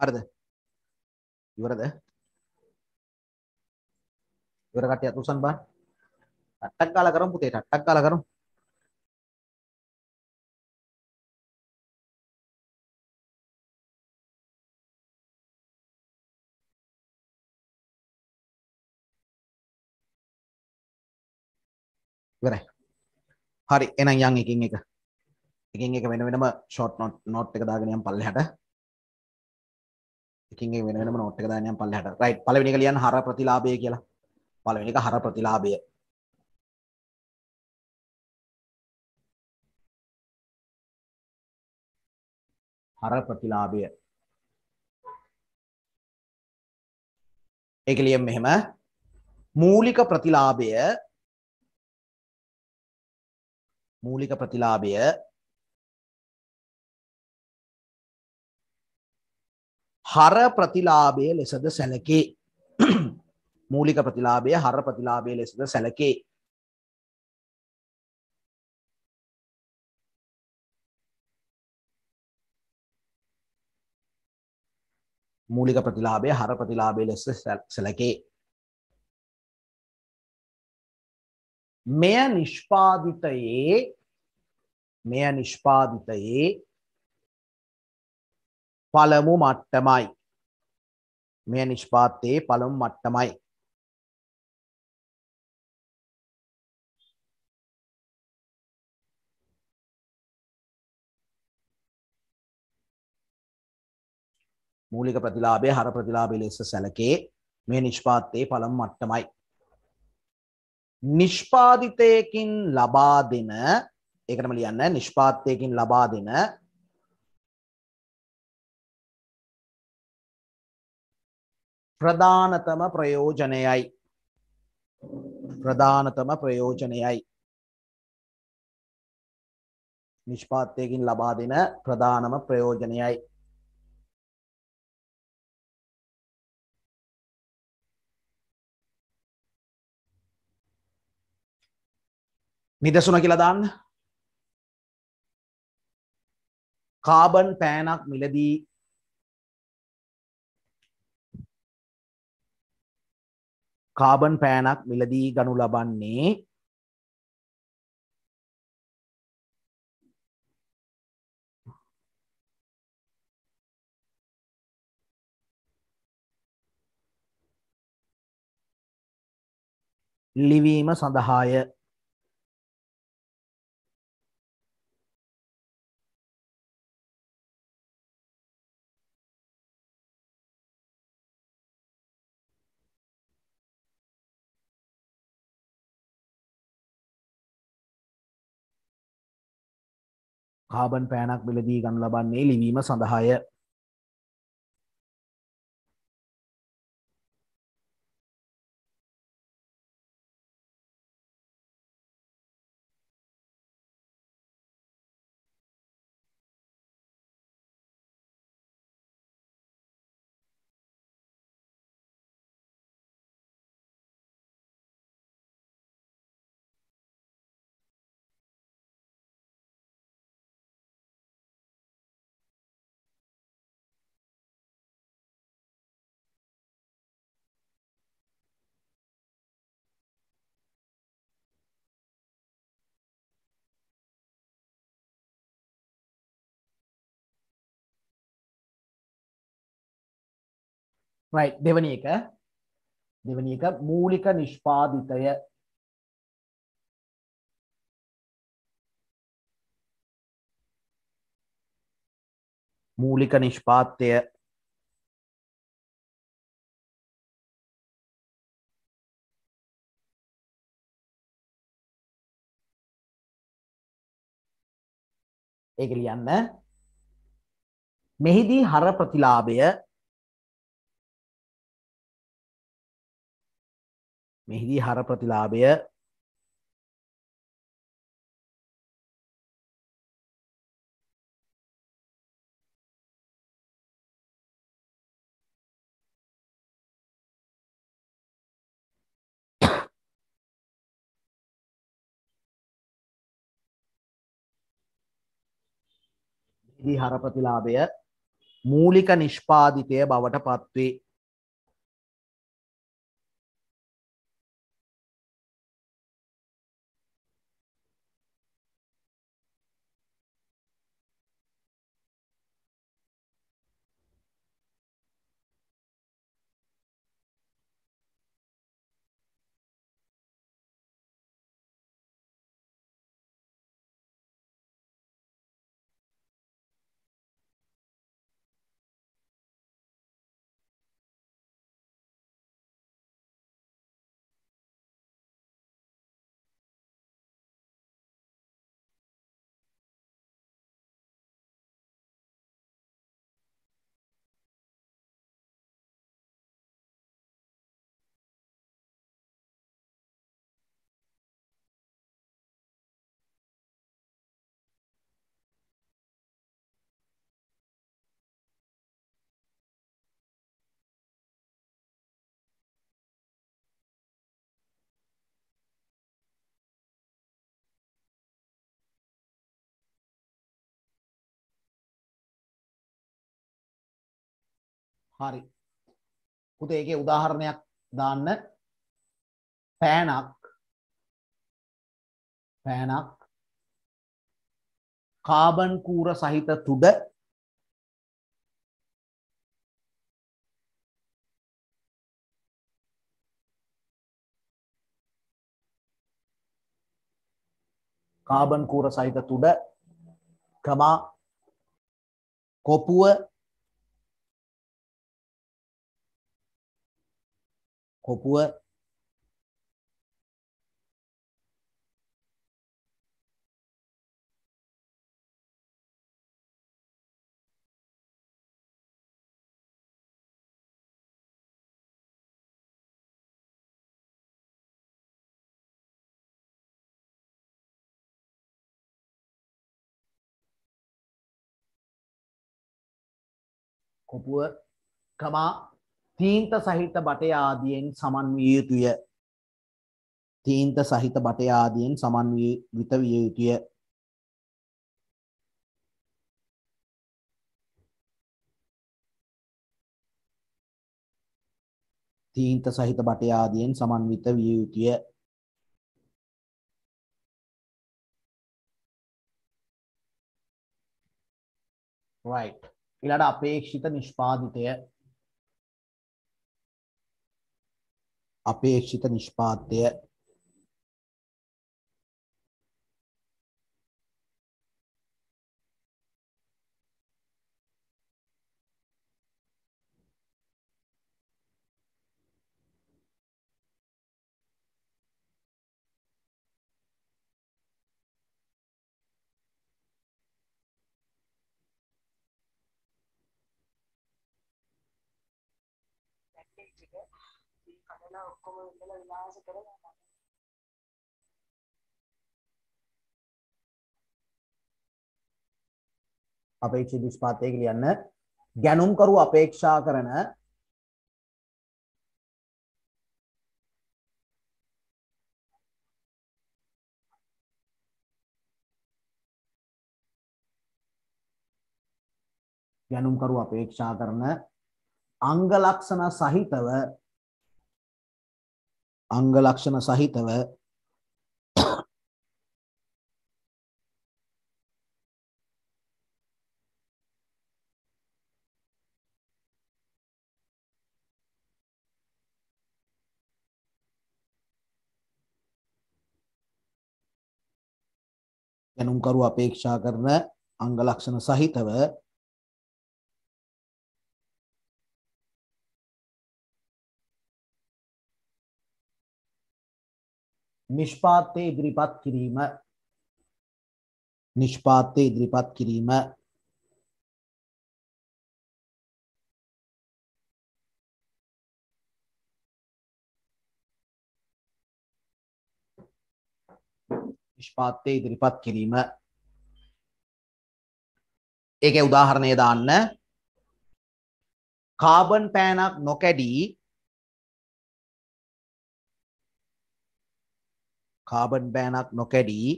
හරිද? ඉවරද? ඉවර කට්ටියත් උසන් බා. ටට්ටක් ගාලා කරමු පුතේ ටට්ටක් ගාලා කරමු. ඉවරයි. හරි එහෙනම් යන් එකින් එක. එකින් එක වෙන වෙනම ෂෝට් නෝට් එක දාගෙන යම් පල්ලෙහාට. එකින් වෙනම නොට්ක දානයම් පල්ලහට රයි් පලවෙනි කලියන් හර ප්‍රතිලාබය කියලා පලවෙනික හර ප්‍රතිලාබය හර ප්‍රතිලාබය එක ලියම් මෙහෙම මූලික ප්‍රතිලාබය මූලික ප්‍රතිලාබය හර ප්‍රතිලාභය ලෙසද සැලකේ මූලික ප්‍රතිලාභය හර ප්‍රතිලාභය ලෙසද සැලකේ මූලික ප්‍රතිලාභය හර ප්‍රතිලාභය ලෙස සැලකේ මෙය නිෂ්පාදිතයේ මෙය නිෂ්පාදිතයේ පළමු මට්ටමයි. මෙය නිෂ්පාත්තයේ පළමු මට්ටමයි. මූලික ප්‍රතිලාභය හර ප්‍රතිලාභය ලෙස සැලකේ මේ නිෂ්පාත්තයේ පළමු මට්ටමයි. නිෂ්පාදිතයකින් ලබා දෙන ඒකටම ලියන්න නිෂ්පාත්තයකින් ලබා දෙන ප්‍රධානතම ප්‍රයෝජනයයි ප්‍රධානතම ප්‍රයෝජනයයි නිෂ්පාත්තයකින් ලබා දෙන ප්‍රධානම ප්‍රයෝජනයයි නිදසුන කියලදන්න කාබන් පෑනක් මිලදී කාබන් පෑනක් මිලදී ගනු ලබන්නේ ලිවීම සඳහාය කාබන් පෑනක් මිලදී ගන්න ලබන්නේ ලිවීම සඳහාය රයි දෙවනි එක දෙවනි එක මූලික නිෂ්පාදිතය මූලික නිෂ්පාත්තය ඒක ලියන්න මෙහිදී හර ප්‍රතිලාභය මෙහිදී හර ප්‍රතිලාභය ඉදිහර ප්‍රතිලාභය මූලික නිෂ්පාදිතය බවට පත්වේ හරි. පුතේ ඒකේ උදාහරණයක් දාන්න පෑනක් පෑනක් කාබන් කූර සහිත තුඩ කාබන් කූර සහිත තුඩ කමා කොපුව 科 c 啊，科普，干嘛？තීන්ත සහිත බටය ආදියෙන් සමන් විය යුතුය. තීන්ත සහිත බටය ආදියෙන් සමන් විත විය යුතුය. තීන්ත සහිත බටය ආදියෙන් සමන්විත විය යුතුය. right ඊළඟ අපේක්ෂිත නිෂ්පාදිතය अपेक्षित निष्पाद्य කඩලා ඔක්කොම ඉඳලා විනාශ කරනවා අපේක්ෂිත නිෂ්පාතය කියන්න ගැනුම්කරු අපේක්ෂා කරන ගැනුම්කරු අපේක්ෂා කරන අංග ලක්ෂණ සහිතව අංග ලක්ෂණ සහිතව දැනුම්කරු අපේක්ෂා කරන අංග ලක්ෂණ සහිතව නිෂ්පාත්තය ඉදිරිපත් කිරීම නිෂ්පාත්තය ඉදිරිපත් කිරීම නිෂ්පාත්තය ඉදිරිපත් කිරීම ඒක උදාහරණය දාන්න කාබන් පෑනක් නොකැඩී කාබන් බෑනක් නොකැඩී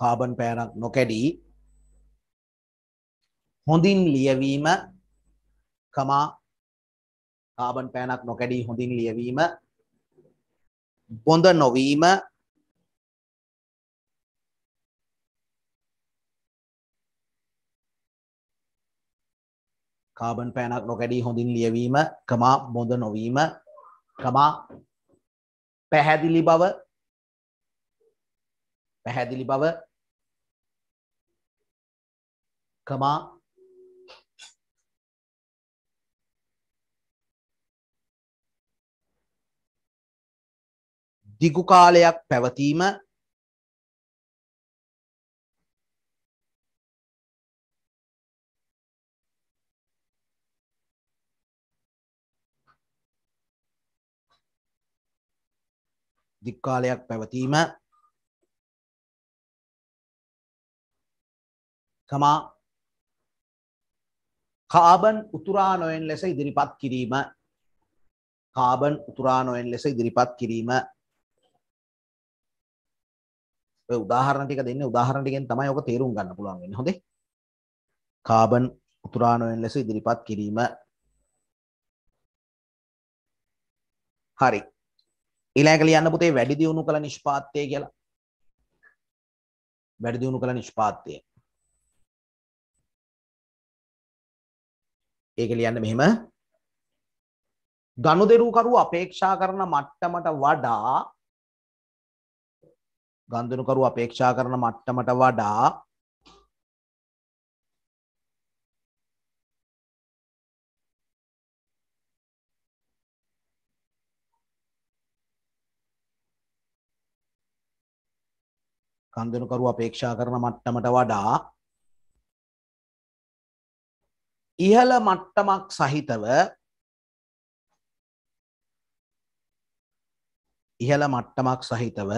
කාබන් පෑනක් නොකැඩී හොඳින් ලියවීම කමා කාබන් පෑනක් නොකැඩී හොඳින් ලියවීම බොඳ නොවීම කාබන් පෑනක් නොකැඩී හොඳින් ලියවීම කමා බොඳ නොවීම කමා පැහැදිලි බව පැහැදිලි බව කමා දිගු කාලයක් පැවතීම දික්කාලයක් පැවතීම තමා කාබන් උතුරා නොයෙන් ලෙස ඉදිරිපත් කිරීම කාබන් උතුරා නොයෙන් ලෙස ඉදිරිපත් කිරීම උදාහරණ ටික දෙන්නේ උදාහරණ ටිකෙන් තමයි ඔක තේරුම් ගන්න පුළුවන් වෙන්නේ හොඳේ කාබන් උතුරා නොයෙන් ලෙස ඉදිරිපත් කිරීම හරි ඊළඟට ලියන්න පුතේ වැඩි දියුණු කළ නිෂ්පාත්තය කියලා. වැඩි දියුණු කළ නිෂ්පාත්තය. ඒක ලියන්න මෙහෙම ගනුදෙනුකරු අපේක්ෂා කරන මට්ටමට වඩා ගනුදෙනුකරු අපේක්ෂා කරන මට්ටමට වඩා කන්දනුකරු අපේක්ෂා කරන මට්ටමට වඩා ඉහළ මට්ටමක් සහිතව ඉහළ මට්ටමක් සහිතව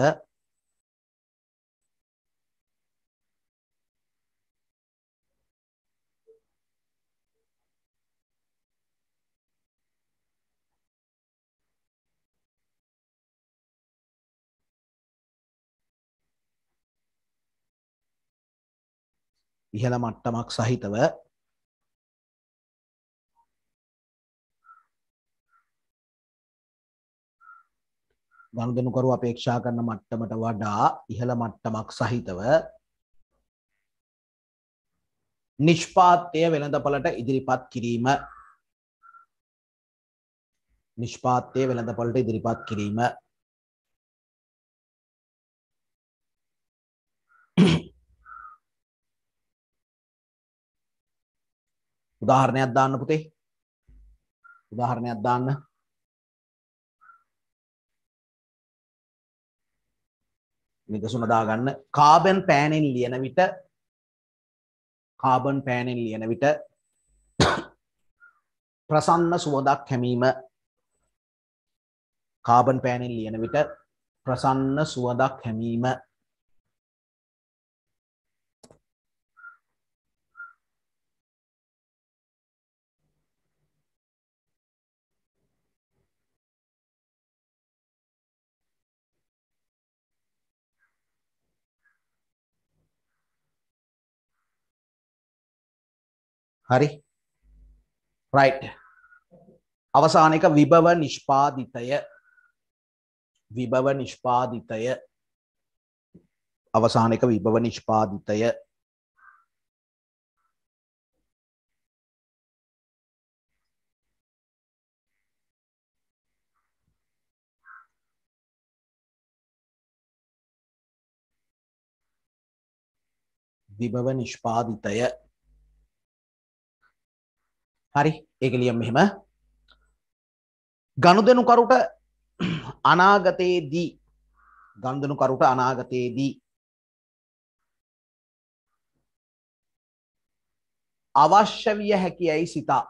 ඉහළ මට්ටමක් සහිතව ගනුදෙනුකරු අපේක්ෂා කරන මට්ටමට වඩා ඉහළ මට්ටමක් සහිතව නිෂ්පාත්තය වෙළඳපලට ඉදිරිපත් කිරීම නිෂ්පාත්තය වෙළඳපලට ඉදිරිපත් කිරීම උදාහරණයක් දාන්න පුතේ. උදාහරණයක් දාන්න. නිදසුන දාගන්න කාබන් පෑනෙන් ලියන විට කාබන් පෑනෙන් ලියන විට ප්‍රසන්න සුවදක් හැමීම කාබන් පෑනෙන් ලියන විට ප්‍රසන්න සුවදක් හැමීම හරි රයිට් අවසාන එක විභව නිෂ්පාදිතය විභව නිෂ්පාදිතය අවසාන එක විභව නිෂ්පාදිතය විභව නිෂ්පාදිතය හරි ඒක ලියම් මෙහෙම ගනුදෙනුකරුට අනාගතයේදී ගනුදෙනුකරුට අනාගතයේදී අවශ්‍ය විය හැකියයි සිතා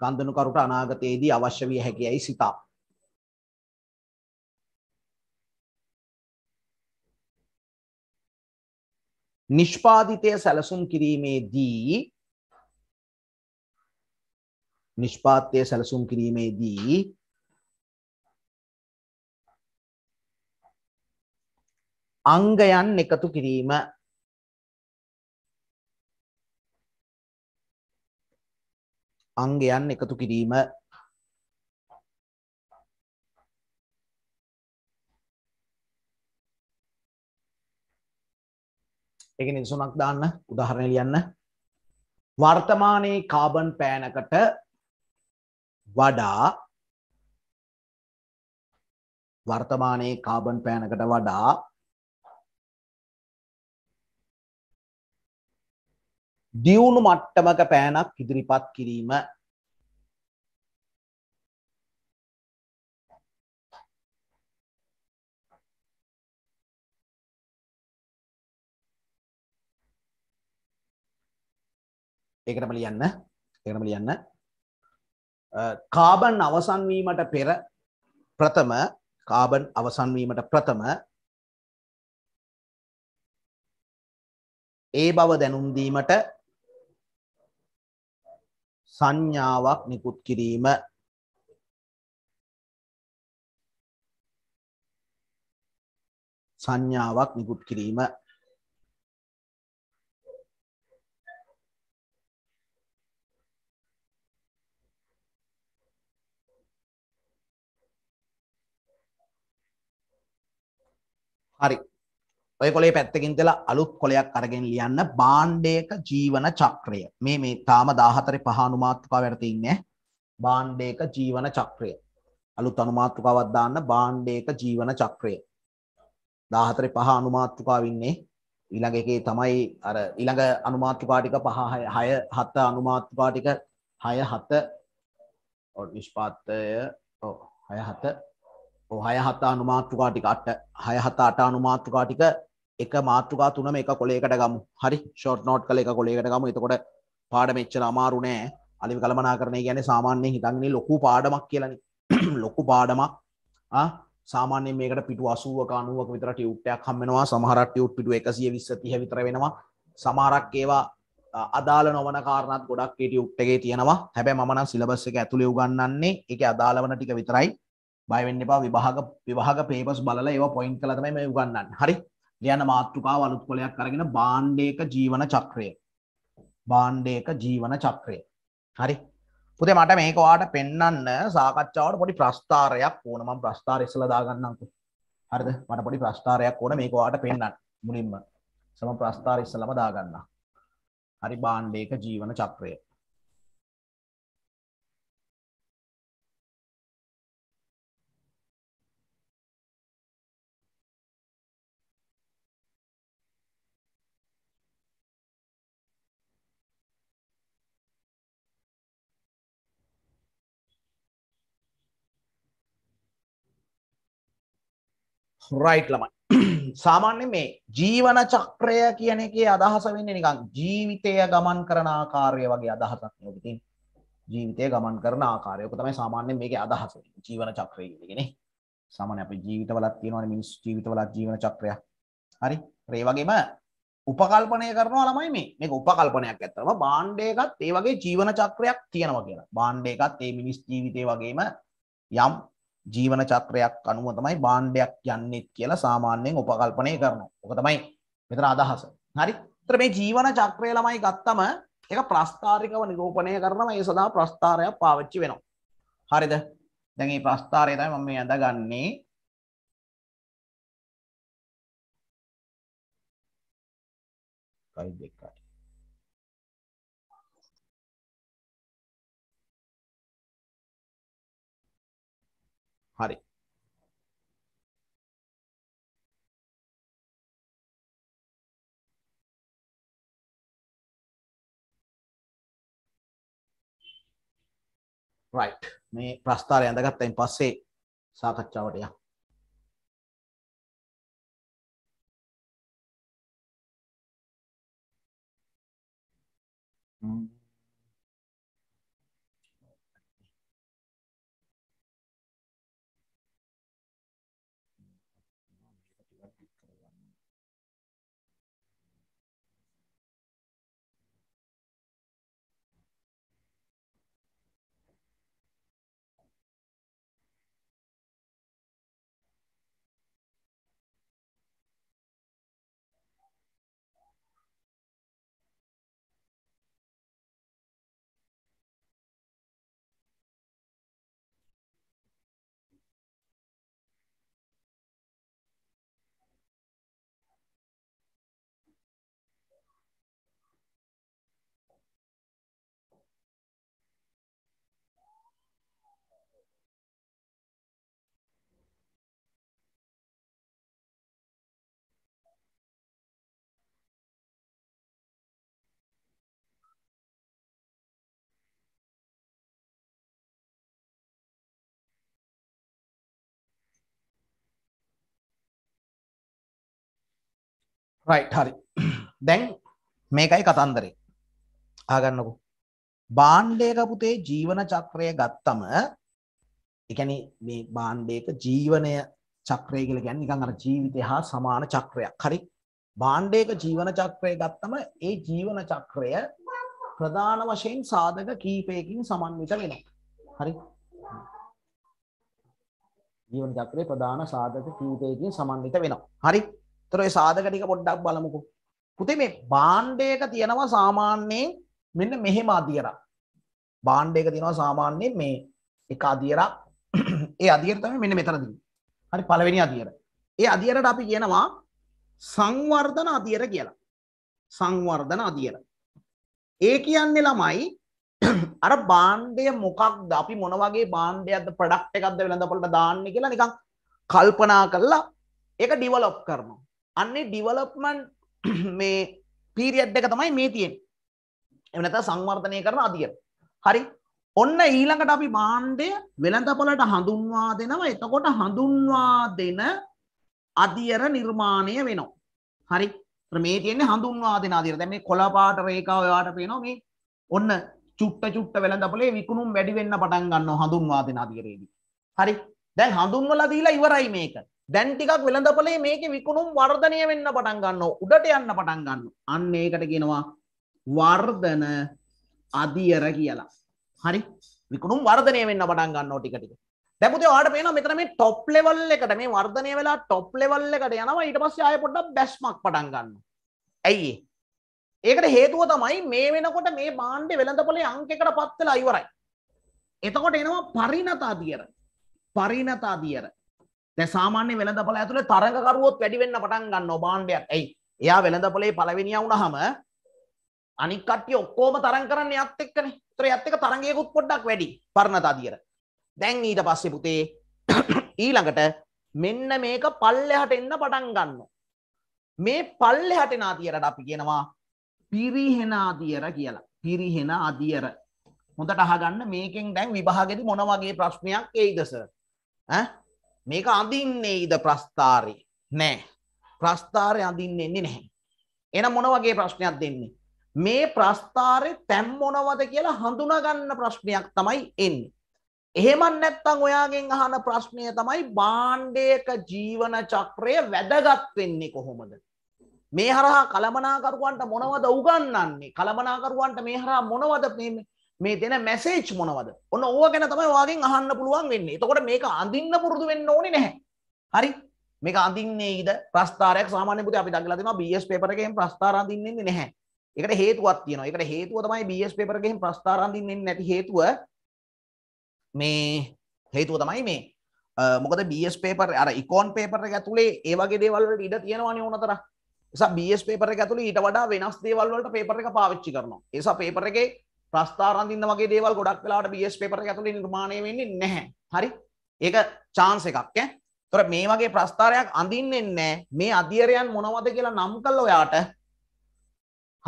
ගනුදෙනුකරුට අනාගතයේදී අවශ්‍ය විය හැකියයි සිතා නිෂ්පාදිතය සැලසුම් කිරීමේදී නිෂ්පාත්‍ය සැලසුම් කිරීමේදී අංගයන් එකතු කිරීම අංගයන් එකතු කිරීම එක නිසුනක් දාන්න උදාහරණ ලියන්න වර්තමානයේ කාබන් පෑනකට වඩා වර්තමානයේ කාබන් පෑනකට වඩා දියුණු මට්ටමක පෑනක් ඉදිරිපත් කිරීම ඒකටම ලියන්න ඒකටම ලියන්න කාබන් අවසන්වීමට පෙර ප්‍රථම කාබන් අවසන්වීමට ප්‍රථම ඒ බව දැනුම්දීමට සංඥාවක් නිකුත් කිරීම සංඥාවක් නිකුත් කිරීම හරි ඔය කොලේ පැත්තකින් දෙලා අලුත් කොලයක් අරගෙන ලියන්න බාණ්ඩයක ජීවන චක්‍රය මේ මේ තාම 14 පහ අනුමාතෘකාව වැඩ තින්නේ බාණ්ඩයක ජීවන චක්‍රය අලුත් අනුමාතෘකාවක් දාන්න බාණ්ඩයක ජීවන චක්‍රය 14 පහ අනුමාතෘකාව ඉන්නේ ඊළඟ එකේ තමයි අර ඊළඟ අනුමාත්‍රිකා ටික 5 6 7 අනුමාත්‍රිකා ටික 6 7 ඔව් නිෂ්පාත්‍ය ඔව් 6 7 හය හතා අනුමාත්‍රකා ටික අට හය හත අට අනුමාත්‍රකා ටික එක මාත්‍රකා තුනම එක කොලේකට ගමු. හරි. ෂෝට් නෝට් කළ එක කොලේකට ගමු. එතකොට පාඩම එච්චර අමාරු නෑ. අලිවි කළමනාකරණය කියන්නේ සාමාන්‍යයෙන් හිතන්නේ ලොකු පාඩමක් කියලානේ. ලොකු පාඩමක්. ආ සාමාන්‍යයෙන් මේකට පිටු 80ක 90ක විතර ටියුට් එකක් හම් වෙනවා. සමහර ටියුට් පිටු 120 30 විතර වෙනවා. සමහරක් ඒවා අදාළ නොවන කාරණාත් ගොඩක් ටියුට් එකේ තියෙනවා. හැබැයි මම නම් සිලබස් එක ඇතුලේ උගන්වන්නේ ඒකේ අදාළ වන ටික විතරයි. බයවෙන්න එපා විභාග විවාහක පේපස් බලලා ඒවා පොයින්ට් කළා තමයි මේ උගන්වන්නේ. හරි. ලියන මාතෘකාව අලුත් කොලයක් අරගෙන බාණ්ඩේක ජීවන චක්‍රය. බාණ්ඩේක ජීවන චක්‍රය. හරි. පුතේ මට මේක ඔයාට පෙන්වන්න සාකච්ඡාවට පොඩි ප්‍රස්තාරයක් ඕන. මම ප්‍රස්තාරය ඉස්සලා දාගන්නම්කෝ. හරිද? මට පොඩි ප්‍රස්තාරයක් ඕන මේක ඔයාට පෙන්වන්න මුලින්ම. සම ප්‍රස්තාරය ඉස්සලාම දාගන්න. හරි බාණ්ඩේක ජීවන චක්‍රය. රයිට් ළමයි සාමාන්‍ය මේ ජීවන චක්‍රය කියන එකේ අදහස වෙන්නේ නිකන් ජීවිතය ගමන් කරන ආකාරය වගේ අදහසක් නේ ඔබ තියෙන්නේ ජීවිතය ගමන් කරන ආකාරය ඔක තමයි සාමාන්‍යයෙන් මේකේ අදහස වෙන්නේ ජීවන චක්‍රය කියන්නේ නේ සාමාන්‍ය අපේ ජීවිතවලත් තියෙනවානේ මිනිස් ජීවිතවලත් ජීවන චක්‍රයක් හරි ඒ වගේම උපකල්පනය කරනවා ළමයි මේ මේක උපකල්පනයක් ඇත්තටම බාණ්ඩයකත් ඒ වගේ ජීවන චක්‍රයක් තියෙනවා කියලා බාණ්ඩයකත් ඒ මිනිස් ජීවිතේ වගේම යම් ජීවන චක්‍රයක් අනුව තමයි බාණ්ඩයක් යන්නේ කියලා සාමාන්‍යයෙන් උපකල්පනය කරනවා. ඔක තමයි මෙතන අදහස. හරි. ඒතර මේ ජීවන චක්‍රය ළමයි ගත්තම ඒක ප්‍රස්ථාරිකව නිරූපණය කරනවා. ඒ සඳහා ප්‍රස්ථාරයක් පාවිච්චි වෙනවා. හරිද? දැන් මේ ප්‍රස්ථාරය තමයි මම මේ අඳගන්නේ. කයි දෙකයි. හරි. right මේ ප්‍රස්ථාරය ඇඳගත්තයින් පස්සේ සාකච්ඡාවට යමු Mm-hmm. රයිට් හරි දැන් මේකයි කතන්දරේ ආගන්නකු බාණ්ඩයක පුතේ ජීවන චක්‍රය ගත්තම එකැන මේ බාණ්ඩයක ජීවනය චක්‍රය කියල ගැන් නිකන් අර ජීවිතය හා සමාන චක්‍රයක් හරි බාණ්ඩයක ජීවන චක්‍රය ගත්තම ඒ ජීවන චක්‍රය ප්‍රධාන වශයෙන් සාධක කීපයකින් සමන්විත වෙන හරි ජීවන චක්‍රය ප්‍රධාන සාධක කීපයකින් සමන්විත වෙනවා හරි තොර ඒ සාධක ටික පොඩ්ඩක් බලමුකෝ. පුතේ මේ බාණ්ඩයක තියෙනවා සාමාන්‍යයෙන් මෙන්න මෙහෙම අදියරක්. බාණ්ඩයක තියෙනවා සාමාන්‍යයෙන් මේ එක අදියරක්. ඒ අදියර තමයි මෙන්න මෙතන තියෙන්නේ. හරි පළවෙනි අදියර. ඒ අදියරට අපි කියනවා සංවර්ධන අදියර කියලා. සංවර්ධන අදියර. ඒ කියන්නේ ළමයි අර බාණ්ඩය මොකක්ද අපි මොන වගේ බාණ්ඩයක්ද ප්‍රොඩක්ට් එකක්ද වෙළඳපොළට දාන්නේ කියලා නිකන් කල්පනා කරලා ඒක ඩිවලොප් කරනවා. අන්නේ ඩිවලොප්මන්් මේ පීරියට් එක තමයි මේ තියෙන් එනත සංවර්ධනය කරන අධිය හරි ඔන්න ඊළඟට අපි මාණ්ඩය වෙළඳපොලට හඳුන්වා දෙනවා එතකොට හඳුන්වා දෙන අධියර නිර්මාණය වෙනවා හරි මේ තියන්නේ හඳුන්වා දෙෙන අදිර දැම කොලාපාට රේකා ඔයාට පේනවා මේ ඔන්න චුට්ට චුට්ට වෙළඳපොලේ විකුණුම් වැඩිවෙන්න පටන් ගන්න හඳුන්වා දෙෙන අධිරේදී හරි දැන් හඳුන්වල දීලා ඉවරයි මේක දැන් ටිකක් වෙළඳපලේ මේක විකුණුම් වර්ධනය වෙන්න පටන් ගන්නවා උඩට යන්න පටන් ගන්න අන්න ඒකට කියනවා වර්ධන අධියර කියලා හරි විකුණුම් වර්ධනය වෙන්න පටන් ගන්නවා ටික ටික දැපුතේ ඔයාලට පේනවා මෙතන මේ টොප් ලෙවල් එකට මේ වර්ධනය වෙලා টොප් ලෙවල් එකට යනවා ඊට පස්සේ ආයෙ පොඩ්ඩක් බැස්මක් පටන් ගන්නවා ඇයි ඒකට හේතුව තමයි මේ වෙනකොට මේ භාණ්ඩේ වෙළඳපලේ අංකයකට පත් වෙලා ඉවරයි එතකොට එනවා පරිණත අධියර පරිණත අධියර දැන් සාමාන්‍ය වෙළඳපළ ඇතුලේ තරඟකරුවොත් වැඩි වෙන්න පටන් ගන්නවා බාණ්ඩයක්. එයි. එයා වෙළඳපළේ පළවෙනියා වුණාම අනික් කට්ටිය ඔක්කොම තරඟ කරන්න යත් එක්කනේ. ඒතර යත් එක තරඟයකුත් පොඩ්ඩක් වැඩි පරණ තදියර. දැන් ඊට පස්සේ පුතේ ඊළඟට මෙන්න මේක පල්ලෙහාට එන්න පටන් ගන්නවා. මේ පල්ලෙහාට එන අදියරට අපි කියනවා පිරිහෙන අදියර කියලා. පිරිහෙන අදියර. හොඳට අහගන්න මේකෙන් දැන් විභාගෙදි මොන වගේ ප්‍රශ්නයක් එයිද සර්? ඈ මේක අඳින්නේ ඉද ප්‍රස්ථාරයේ නෑ ප්‍රස්ථාරය අඳින්නේ නැහැ. එන මොන වගේ ප්‍රශ්නයක් දෙන්නේ. මේ ප්‍රස්ථාරය තැම් මොනවද කියලා හඳුනගන්න ප්‍රශ්නයක් තමයි එන්නේ. එහෙමන් නැත්තං ඔයාගෙන් අහන ප්‍රශ්නය තමයි බාණ්ඩයක ජීවන චක්‍රය වැදගත් වෙන්නේ කොහොමද. මේ හරහා කළමනාකරුවන්ට මොනවද උගන්නන්නේ කළමනාකරුවන්ට මේ හරහා මොනවද මේ දෙන මැසේච් මොනවද ඔන්න ඕව ගැන තමයි වාගෙන් අහන්න පුළුවන් වෙන්නේ එතකොට මේක අඳින්න පුරුදු වෙන්න ඕනේ නැහැ හරි මේක අඳින්නේද ප්‍රස්ථාරයක් සාමාන්‍ය පුතේ අපි දඟලා දෙනවා BS paper එකෙන් ප්‍රස්ථාර අඳින්නේ නැහැ ඒකට හේතුවක් තියෙනවා ඒකට හේතුව තමයි BS paper එකෙන් ප්‍රස්ථාර අඳින්නේ නැති හේතුව මේ හේතුව තමයි මේ මොකද BS paper අර econ paper එක ඇතුලේ ඒ වගේ දේවල් වලට ඉඩ තියෙනවනේ ඕනතරම් නිසා BS paper එක ඇතුලේ ඊට වඩා වෙනස් දේවල් වලට paper එක පාවිච්චි කරනවා ඒ නිසා paper එකේ ප්‍රස්ථාරන්දින්න වගේ දේවල් ගොඩක් වෙලාට BS පේපර් එක ඇතුලේ නිර්මාණය වෙන්නේ නැහැ. හරි? ඒක chance එකක් ඈ. ඒතොර මේ වගේ ප්‍රස්ථාරයක් අඳින්නේ නැහැ. මේ අධ්‍යයනයන් මොනවද කියලා නම් කළා ඔයාට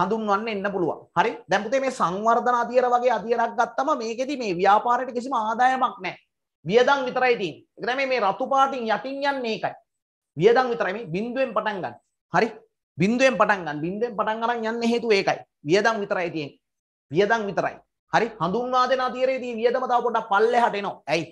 හඳුන්වන්න එන්න පුළුවන්. හරි? දැන් පුතේ මේ සංවර්ධන අධ්‍යයන වගේ අධ්‍යයනක් ගත්තම මේකෙදි මේ ව්‍යාපාරයට කිසිම ආදායමක් නැහැ. වියදම් විතරයි තියෙන්නේ. ඒක තමයි මේ රතු පාටින් යටින් යන්නේ ඒකයි. වියදම් විතරයි මේ බිඳුවෙන් පටන් ගන්න. හරි? බිඳුවෙන් පටන් ගන්න. බිඳුවෙන් පටන් ගන්න යන්න හේතුව ඒකයි. වියදම් විතරයි තියෙන්නේ. වියදම් විතරයි. හරි හඳුන්වා දෙන අතිරේදී වියදම තව පොඩ්ඩක් පල්ලෙහාට එනවා. ඇයි?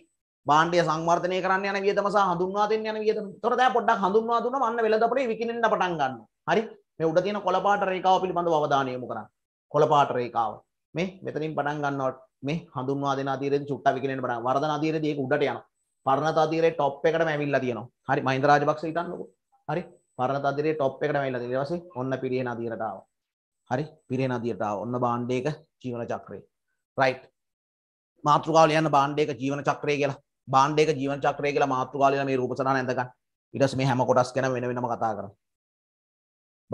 භාණ්ඩය සංවර්ධනය කරන්න යන වියදම සහ හඳුන්වා දෙන්න යන වියදම. ඒතොර දැන් පොඩ්ඩක් හඳුන්වා දුන්නම අන්න වෙළඳපොලේ විකිනෙන්න පටන් ගන්නවා. හරි? මේ උඩ තියෙන කොළපාට රේඛාව පිළිබඳව අවධානය යොමු කරන්න. කොළපාට රේඛාව. මේ මෙතනින් පටන් ගන්නවා මේ හඳුන්වා දෙන අතිරේදී චුට්ටක් විකිනෙන්න පටන්. වර්ධන අතිරේදී ඒක උඩට යනවා. පරණත අතිරේ টොප් එකටම ඇවිල්ලා තියෙනවා. හරි මහින්ද රාජපක්ෂ හිතන්නකෝ. හරි පරණත අතිරේ টොප් එකටම ඇවිල්ලා තියෙනවා. ඊට පස්සේ ඔන්න පිරියන අතිරට ආවා. හරි පිරියන අතිරට ආවා. ඔන්න භාණ්ඩයක ජීවන චක්‍රේ රයිට් මාතෘකාවල යන බාණ්ඩ එක ජීවන චක්‍රය කියලා බාණ්ඩ එක ජීවන චක්‍රය කියලා මාතෘකාවල මේ රූපසටහන ඇඳගන්න ඊට පස්සේ මේ හැම කොටස් ගැන වෙන වෙනම කතා කරමු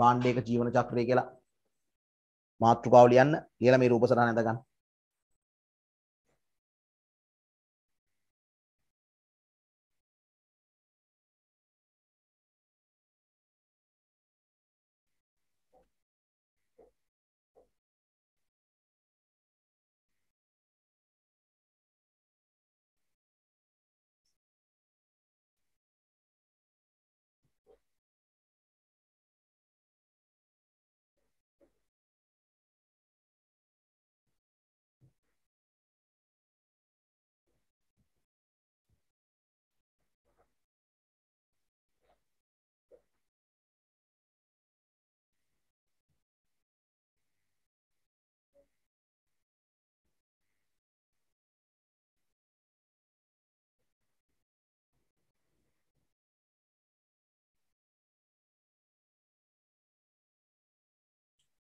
බාණ්ඩ එක ජීවන චක්‍රය කියලා මාතෘකාවල යන්න කියලා මේ රූපසටහන ඇඳගන්න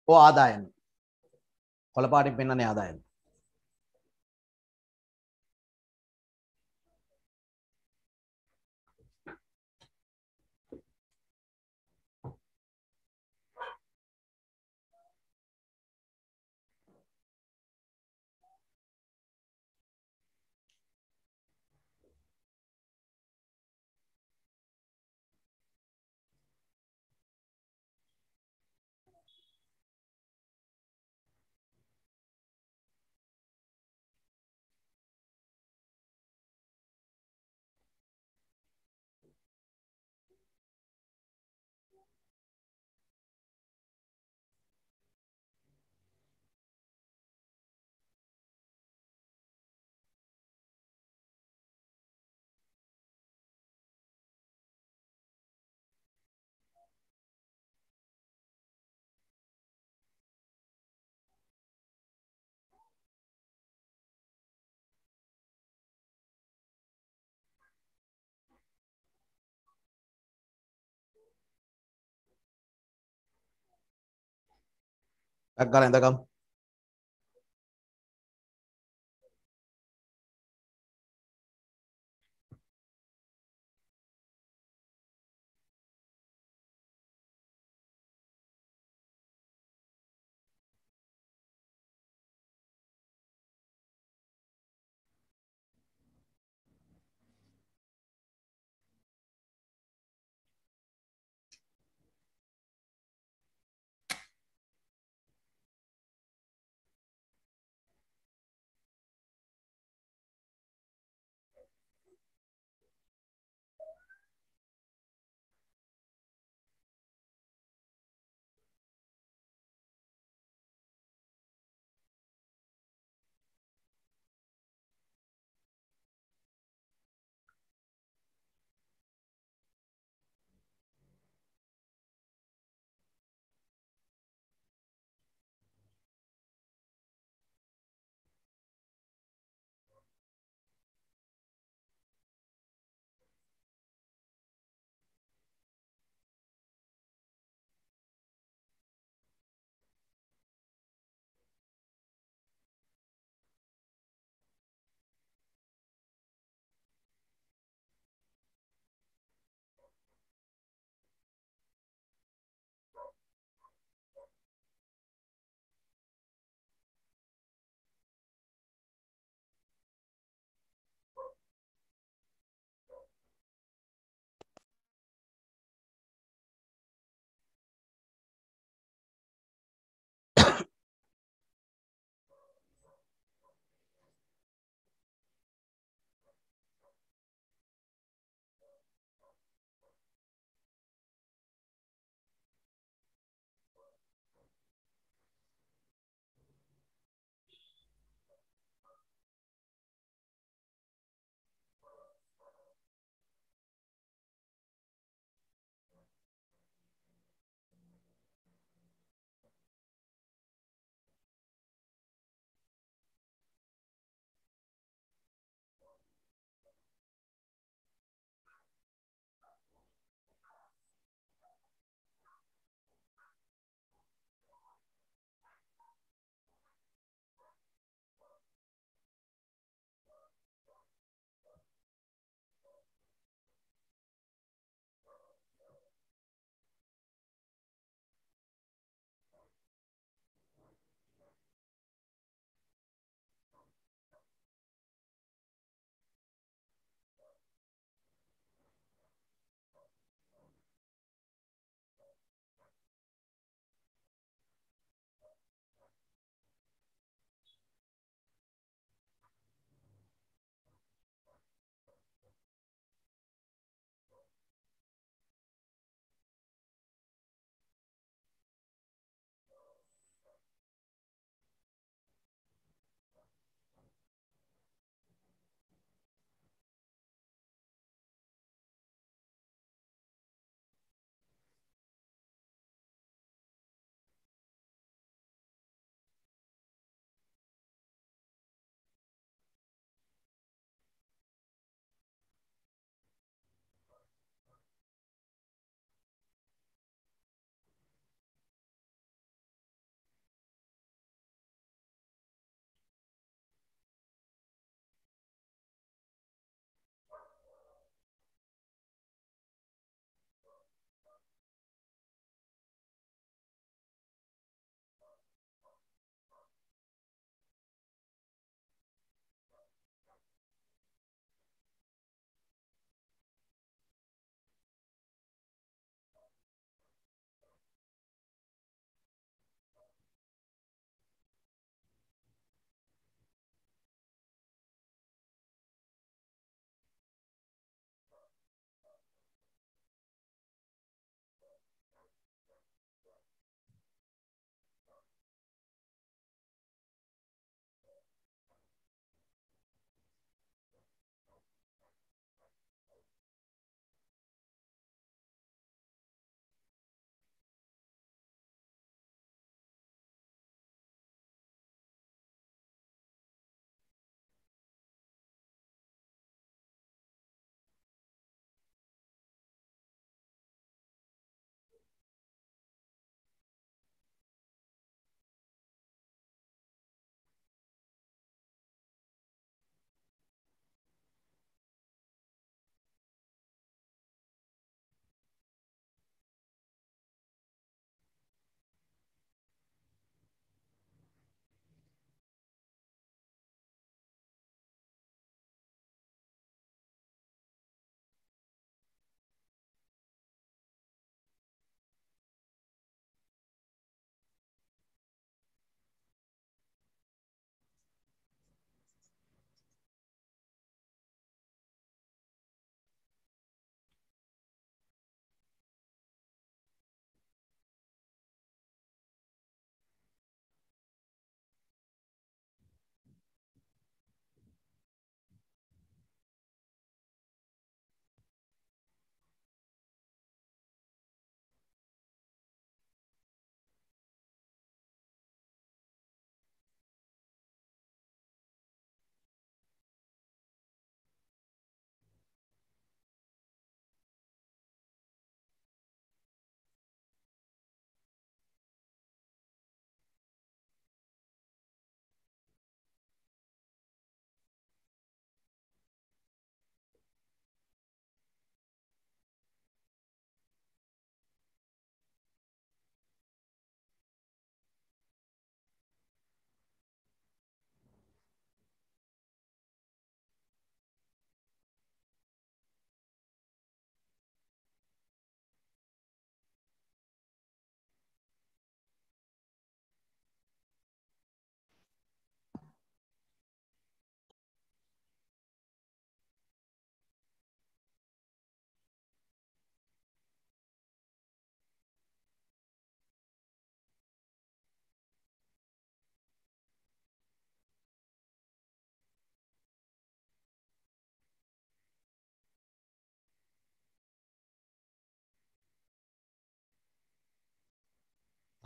ඕ ආදායම කොළපාටින් පෙන්න්නන්නේ ආදායම I've got in the gum.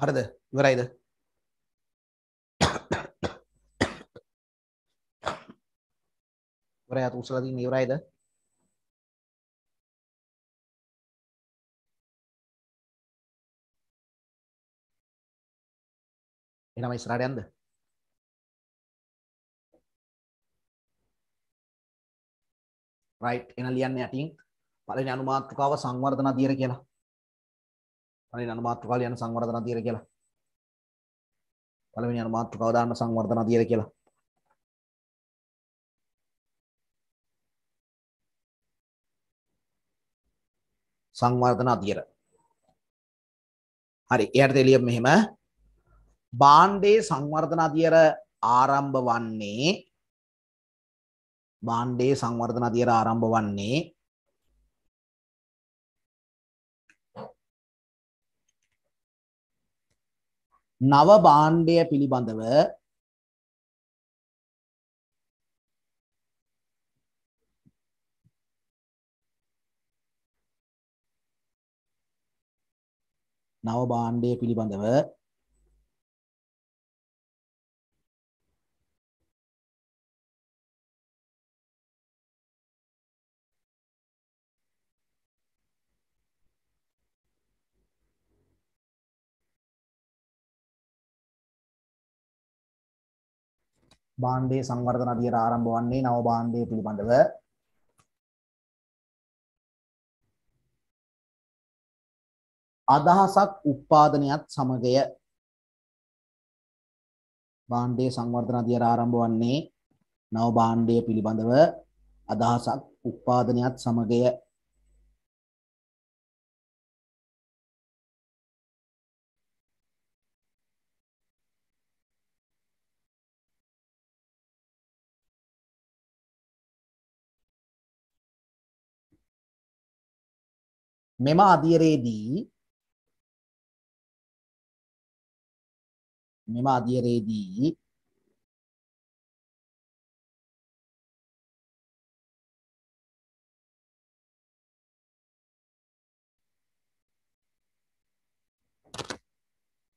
හරිද? ඉවරයිද? ඉවරයි අත උසලා තියෙන ඉවරයිද? එහෙනම් ඉස්සරහට යන්ද? right එහෙනම් ලියන්න යටින් පළවෙනි අනුමාත්‍රකාව සංවර්ධන අධියර කියලා. අනේ අනු මාතෘකාවල යන සංවර්ධන අධිර කියලා. පළවෙනි අනු මාතෘකාව දාන්න සංවර්ධන අධිර කියලා. සංවර්ධන අධිර. හරි. එයාට එළිය මෙහෙම බාණ්ඩේ සංවර්ධන අධිර ආරම්භ වන්නේ බාණ්ඩේ සංවර්ධන අධිර ආරම්භ වන්නේ නව භාණ්ඩය පිළිබඳව නව භාණ්ඩය පිළිබඳව භාණ්ඩයේ සංවර්ධන අධිකර ආරම්භ වන්නේ නව භාණ්ඩය පිළිබඳව අදහසක් උත්පාදනයත් සමගය භාණ්ඩයේ සංවර්ධන අධිකර ආරම්භ වන්නේ නව භාණ්ඩය පිළිබඳව අදහසක් උත්පාදනයත් සමගය මෙම අධියරේදී මෙම අධියරේදී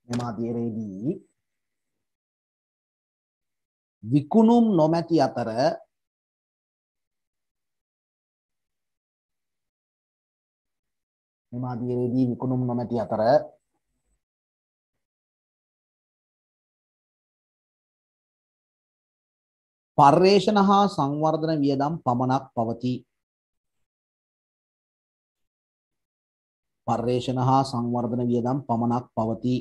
මෙම අධියරේදී විකුණුම් නොමැති අතර මෙම අධීරයේදී විකුණුම් නොමැති අතර පර්යේෂණ හා සංවර්ධන වියදම් පමණක් පවතී. පර්යේෂණ හා සංවර්ධන වියදම් පමණක් පවතී.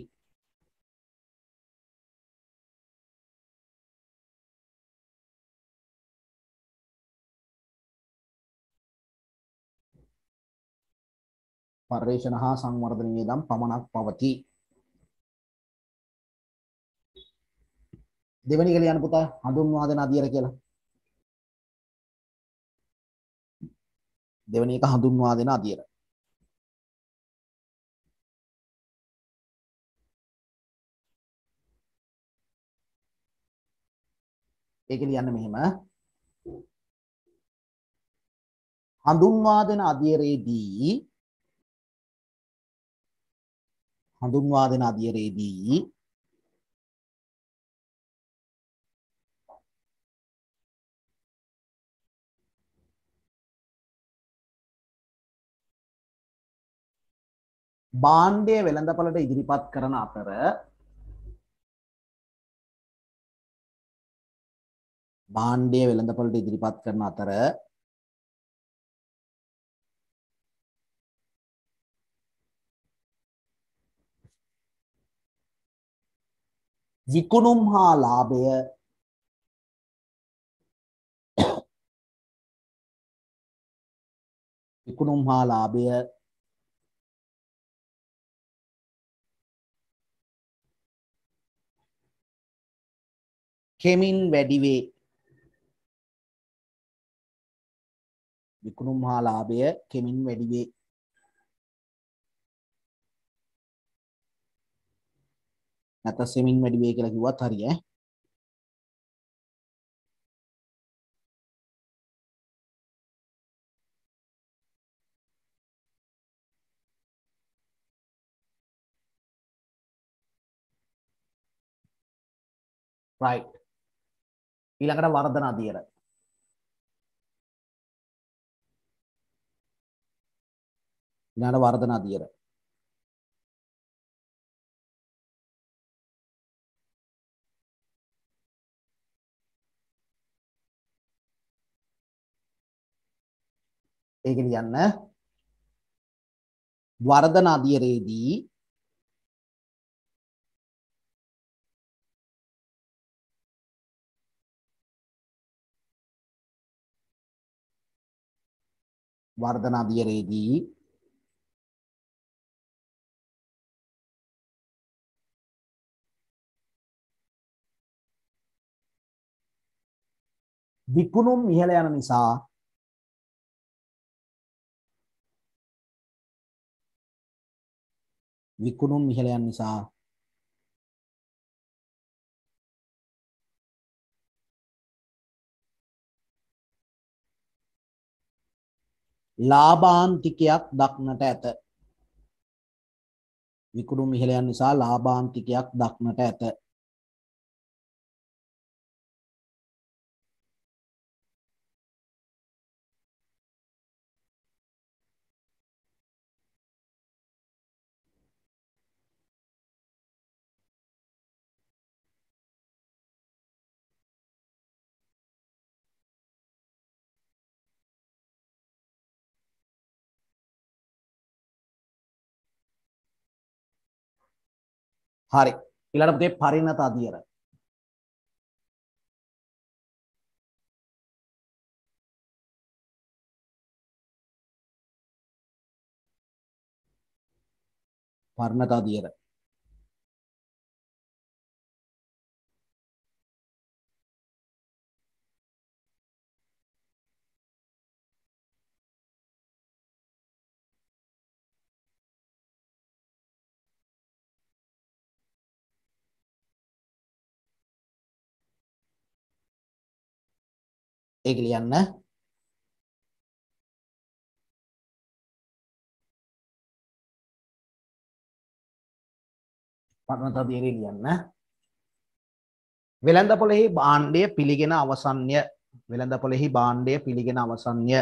පර්යේෂණ හා සංවර්ධනයේ දම් පමණක් පවතී. දෙවැනි කියලා යන පුතා හඳුන්වා දෙන අධියර කියලා. දෙවැනි එක හඳුන්වා දෙන අධියර. ඒක ලියන්න මෙහෙම. හඳුන්වා දෙන අධියරේදී හඳුන්වා දෙන අධියරේදී බාණ්ඩය වෙළඳපලට ඉදිරිපත් කරන අතර බාණ්ඩය වෙළඳපලට ඉදිරිපත් කරන අතර විකුණුම් හා ලාභය විකුණුම් හා ලාභය කෙමින් වැඩිවේ විකුණුම් හා ලාභය කෙමින් වැඩිවේ නැත්නම් සෙමින් වැඩි වෙයි කියලා කිව්වත් හරියයි. right ඊළඟට වර්ධන අධියර ඊළඟට වර්ධන අධියර ඒක ලියන්න වර්ධන අධියරේදී වර්ධන අධියරේදී විකුණුම් ඉහළ යන නිසා විකුණුම් මිහලයන් නිසා ලාභාන්තිකයක් දක්නට ඇත විකුණුම් මිහලයන් නිසා ලාභාන්තිකයක් දක්නට ඇත හරි. ඊළඟට පුතේ පරිණත අධියර. පරිණත අධියර. ඒක ලියන්න පරණ තදියරේ ලියන්න වෙළඳපොළෙහි භාණ්ඩය පිළිගෙන අවසන්ය වෙළඳපොළෙහි භාණ්ඩය පිළිගෙන අවසන්ය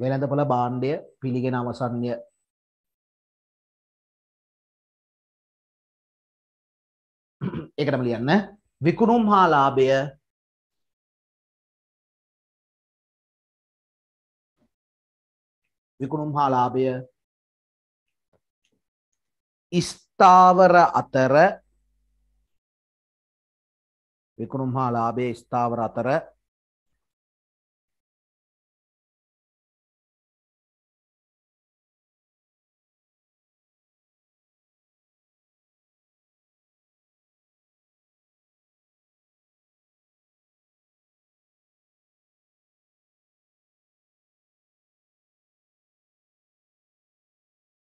වෙළඳපොළ බාණ්ඩය පිළිගෙන අවසන්ය ඒකටම ලියන්න විකුණුම් හා ලාභය විකුණුම් හා ලාභය ස්ථාවර අතර විකුණුම් හා ලාභය ස්ථාවර අතර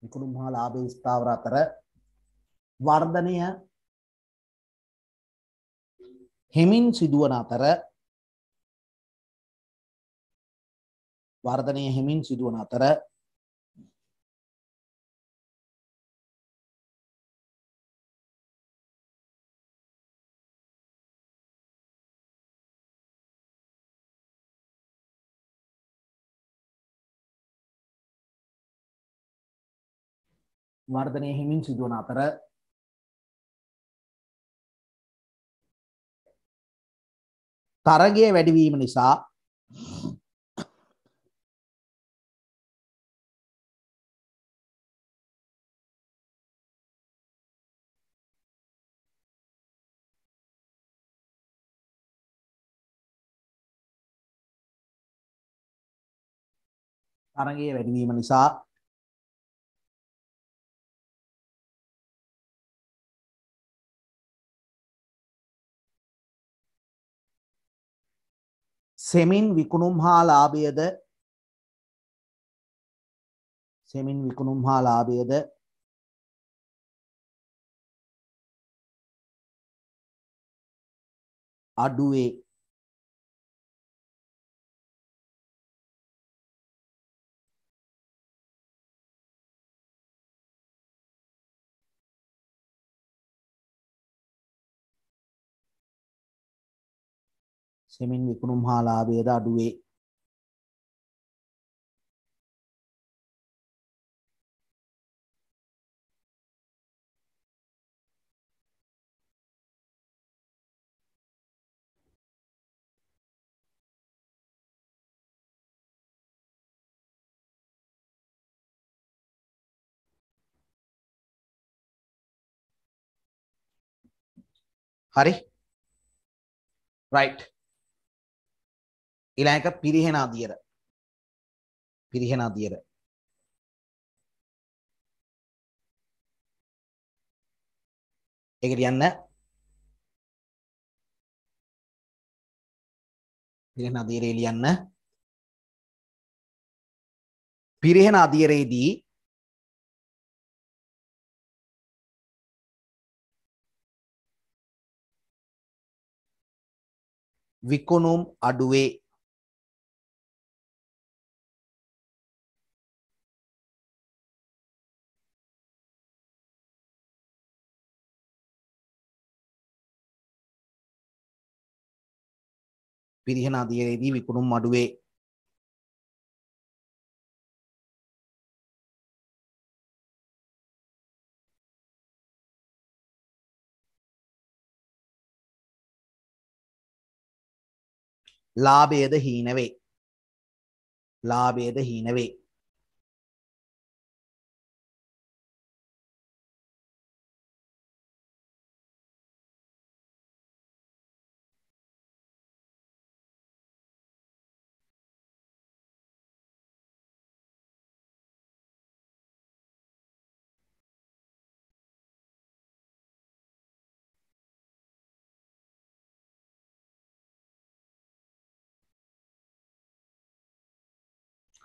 විකුණුම් හා ලාභේ ස්ථාවර අතර වර්ධනය හෙමින් සිදුවන අතර වර්ධනය හෙමින් සිදුවන අතර වර්ධනය හිමින් සිදුවන අතර තරගය වැඩිවීම නිසා තරගයේ වැඩිවීම නිසා සෙමින් විකුණුම් හා ලාභයද සෙමින් විකුණුම් හා ලාභයද අඩුවේ සෙමින් විකුණුම් හා ලාභයද අඩුවේ. හරි රයිට් ඊළඟ එක පිරිහෙන අදියර. පිරිහෙන අදියර. ඒක ලියන්න. පිරිහෙන අදියරේ ලියන්න. පිරිහෙන අදියරේදී විකුණුම් අඩුවේ පිරිහෙන අධියරේදී විකුණුම් අඩුවේ ලාභයේද හීනවේ ලාභයේද හීනවේ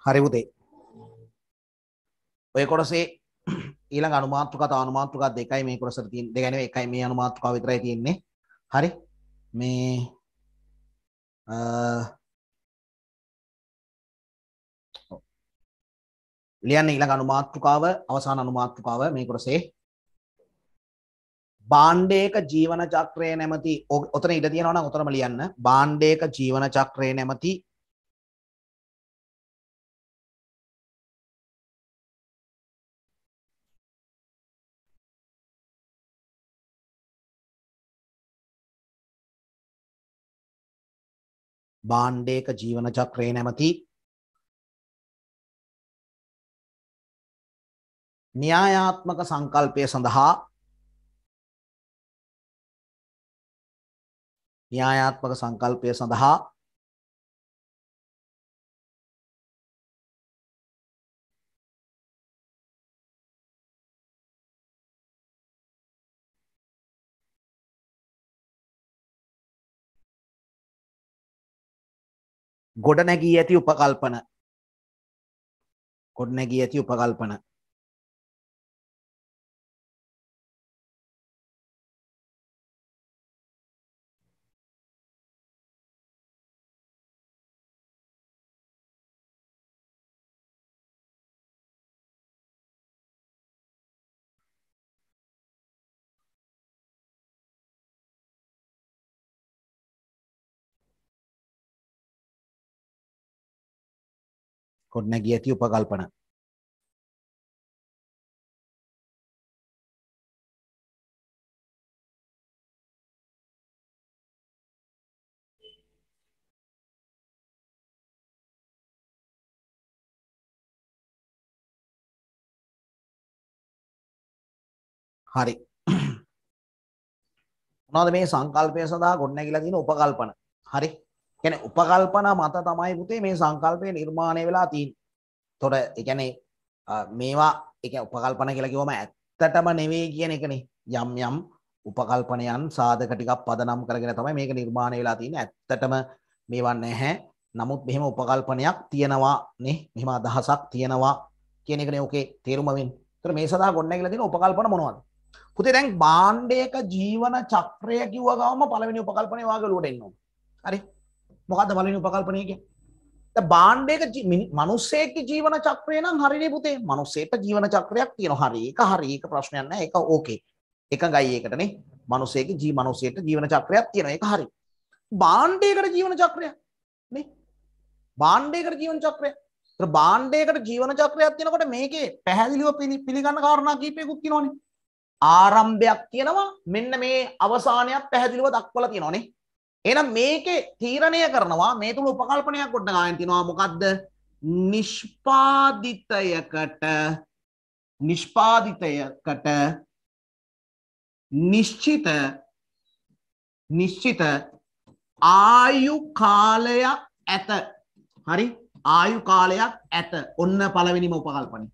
හරි පුතේ. ඔය කොටසේ ඊළඟ අනුමාත්‍රකත අනුමාත්‍රක දෙකයි මේ කොටසට තියෙන දෙක නෙවෙයි එකයි මේ අනුමාත්‍රකාව විතරයි තියෙන්නේ. හරි. මේ අ ලියන්න ඊළඟ අනුමාත්‍රකාව අවසාන අනුමාත්‍රකාව මේ කොටසේ බාණ්ඩයක ජීවන චක්‍රය නැමති ඔතන ඉඩ තියෙනවා නම් ඔතනම ලියන්න. බාණ්ඩයක ජීවන චක්‍රය නැමති බාණ්ඩයක ජීවන චක්‍රය නැමති න්‍යායාත්මක සංකල්පය සඳහා න්‍යායාත්මක සංකල්පය සඳහා ගොඩ නැගී ඇති උපකල්පන ගොඩ නැගී ඇති උපකල්පන ගොඩනැගී ඇති උපකල්පන හරි මොනවද මේ සංකල්පය සඳහා ගොඩනැගිලා තියෙන උපකල්පන හරි ගැන උපකල්පන මත තමයි පුතේ මේ සංකල්පය නිර්මාණය වෙලා තින් තොට එකනේ මේවා එක උපකල්පන කියලකිවම ඇත්තටම නෙවේ කියන එකන යම් යම් උපකල්පනයන් සාධකටිකක් පදනම් කරගෙන තමයි මේක නිර්මාණය වෙලා තියෙන ඇත්තටම මේවන්න නැහැ නමුත් මෙහෙම උපකල්පනයක් තියෙනවා නේ මෙහෙම අදහසක් තියෙනවා කියන එකනේ ඕකේ තේරුම වෙන්නේ. ඒතර මේ සඳහා ගොඩනැ කියලා තියෙන උපකල්පන මොනවද? පුතේ දැන් බාණ්ඩයක ජීවන චක්‍රය කිව්ව ගාම පළවෙනි උපකල්පනේ වාගලුවට එන්න ඕනේ. හරි. මොකද වලින් උපකල්පනය කිය බාණ්ඩයක මනුස්සේක ජීවන චක්‍රය නම් හරිනේ පුතේ මනුස්සේට ජීවන චක්‍රයක් තියෙන හරි එක හරි එක ප්‍රශ්නයක් නැහැ ඒක ඕකේ එක ගයි එකටනේ මනුස්සේක ජී මනුස්සයට ජීවන චක්‍රයක් තියෙන ඒක හරි බාණ්ඩයකට ජීවන චක්‍රයක් නේ බාණ්ඩයකට ජීවන චක්‍රයක් බාණ්ඩයකට ජීවන චක්‍රයක් තියෙනකොට මේකේ පැහැදිලිව පිළිගන්න කාරණා කීපයකුත් තියෙනවානේ ආරම්භයක් තියෙනවා මෙන්න මේ අවසානයක් පැහැදිලිව දක්වලා තියෙනවානේ එහෙනම් මේකේ තීරණය කරනවා මේ තුල උපකල්පනයක් ගොඩ ගන්න තිනවා මොකද්ද? නිෂ්පාදිතයකට නිෂ්පාදිතයකට නිශ්චිත නිශ්චිත ආයු කාලයක් ඇත හරි ආයු කාලයක් ඇත ඔන්න පළවෙනිම උපකල්පනය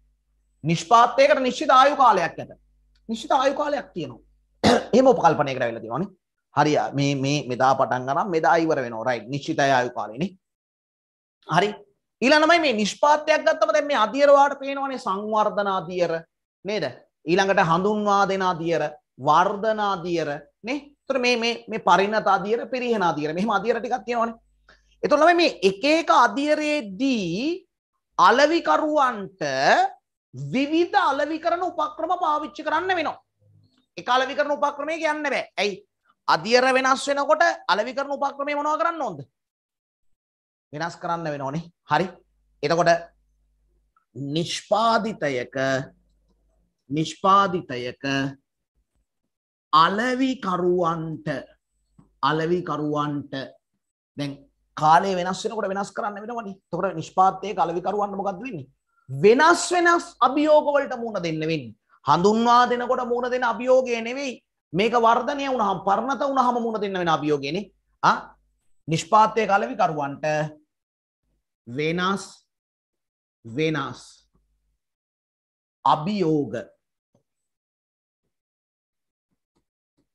නිෂ්පාත්තයකට නිශ්චිත ආයු කාලයක් ඇත නිශ්චිත ආයු කාලයක් කියනවා එහෙම උපකල්පනයකට ඇවිල්ලා තියෙනවානේ හරි මේ මේ මෙදා පටන් ගනම් මෙදා ඉවර වෙනවා රයිට් නිශ්චිතය ආයු කාලෙනේ හරි ඊළඟමයි මේ නිෂ්පාත්‍යයක් ගත්තම දැන් මේ අධියර වාට පේනවනේ සංවර්ධන අධියර නේද ඊළඟට හඳුන්වා දෙන අධියර වර්ධන අධියර නේ එතකොට මේ මේ මේ පරිණත අධියර පිරිහෙන අධියර මෙහෙම අධියර ටිකක් තියෙනවනේ එතකොට ළමයි මේ එක එක අධියරේදී අලවිකරුවන්ට විවිධ අලවිකරණ උපක්‍රම පාවිච්චි කරන්න වෙනවා එක අලවිකරණ උපක්‍රමය කියන්න බෑ ඇයි අධියර වෙනස් වෙනකොට අලවි කරන උපක්‍රමය මොනව කරන්න ඕොද වෙනස් කරන්න වෙන ඕනේ හරි එතකොට නිෂ්පාදිතයක නිෂ්පාදිතයක අලවිකරුවන්ට අලවිකරුවන්ට දැන් කාලේ වෙනස් වෙනකොට වෙනස් කරන්න වෙනවනි තොට නිෂ්පාත්තය කලවිකරුවන්න මොකක්ද වෙන්නේ වෙනස් වෙනස් අභියෝගවලට මුණ දෙන්න වෙන්න හඳුන්වා දෙනකොට මුණ දෙන අභියෝගය නෙවෙයි මේක වර්ධනය වුණහම් පරණත වුණහම මුණ දෙන්න වෙන අභියෝගෙනෙ නිෂ්පාත්තය කලවිකරුවන්ට වෙනස් වෙනස් අභියෝග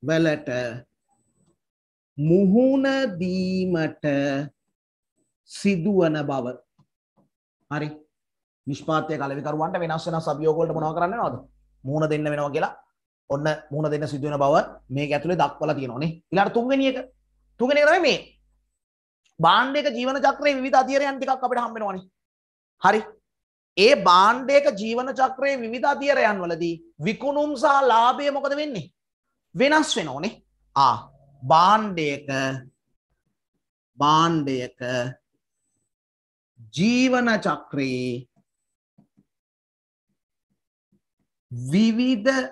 වලට මුහුණදීමට සිදුවන බව හරි නිෂ්පාතය කලවිකරුවන්ට වෙනස් වෙන සභියෝගොලට මොනව කරන්න නොද මුහුණ දෙන්න වෙනවා කියලා ඔන්න මුහුණ දෙන්න සිදු වෙන බව මේක ඇතුලේ දක්වලා තියෙනවානේ. ඊළඟ තුන්වෙනි එක. තුන්වෙනි එක තමයි මේ. භාණ්ඩයක ජීවන චක්‍රයේ විවිධ අධ්‍යයනයන් ටිකක් අපිට හම්බ වෙනවානේ. හරි. ඒ භාණ්ඩයක ජීවන චක්‍රයේ විවිධ අධ්‍යයනයන් වලදී විකුණුම් සහ ලාභය මොකද වෙන්නේ? වෙනස් වෙනෝනේ. ආ භාණ්ඩයක භාණ්ඩයක ජීවන චක්‍රයේ විවිධ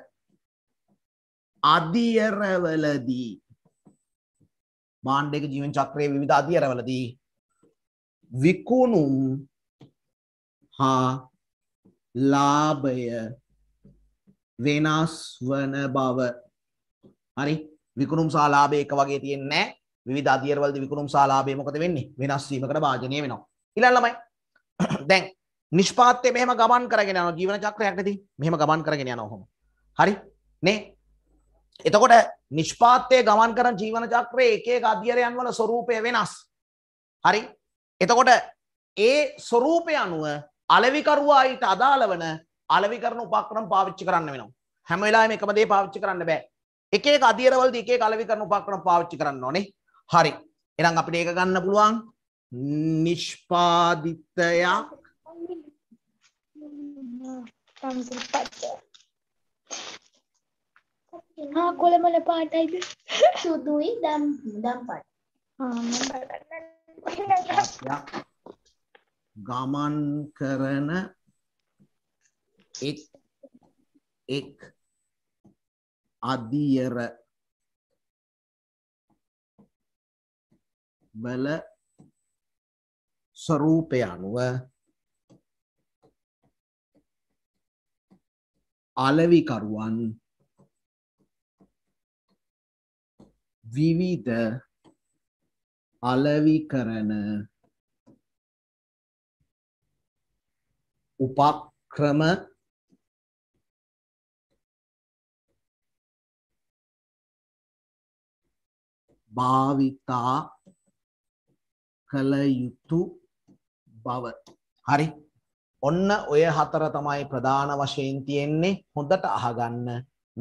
අධියරවලදී බාණ්ඩයක ජීවන චක්‍රයේ විවිධ අධියරවලදී විකුණුම් හා ලාභය වෙනස් වන බව හරි විකුණුම් සහ ලාභය එක වගේ තියෙන්නේ නැහැ විවිධ අධියරවලදී විකුණුම් සහ ලාභය මොකද වෙන්නේ වෙනස් වීමකට භාජනය වෙනවා ඊළඟ ළමයි දැන් නිෂ්පාත්‍ය මෙහෙම ගමන් කරගෙන යනවා ජීවන චක්‍රයක් නේද මෙහෙම ගමන් කරගෙන යනවා කොහොම හරි නේ එතකොට නිෂ්පාත්තයේ ගමන් කරන ජීවන චක්‍රයේ එක එක අධ්‍යයනයන් වල ස්වરૂපය වෙනස්. හරි? එතකොට ඒ ස්වરૂපය අනුව අලෙවිකරුවා ඊට අදාළ වන අලෙවිකරණ උපක්‍රම පාවිච්චි කරන්න වෙනවා. හැම වෙලාවෙම එකම දේ පාවිච්චි කරන්න බෑ. එක එක අධ්‍යයනවලදී එක එක අලෙවිකරණ උපක්‍රම පාවිච්චි කරන්න ඕනේ. හරි. එහෙනම් අපිට ඒක ගන්න පුළුවන් නිෂ්පාදිතයක් හා කොළමල පාටයිද සුදුයි දම් දම් පාට ගමන් කරන එක් එක් අධියර බල ස්වරූපය අනුව අලවිකරුවන් විවිධ අලවිකරන උපක්‍රම භාවිතා කළ යුතු බව හරි ඔන්න ඔය හතර තමයි ප්‍රධාන වශයෙන් තියෙන්නේ හොඳට අහගන්න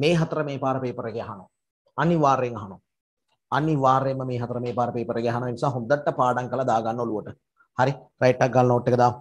මේ හතර මේ පාර පේපර් එකේ අහනවා අනිවාර්යෙන් අහනවා අනිවාර්යයෙන්ම මේ හතර මේ පාර පේපර් එක අහන නිසා හොඳට පාඩම් කරලා දාගන්න ඔලුවට. හරි. රයිට් එකක් ගන්න නෝට් එක දාමු.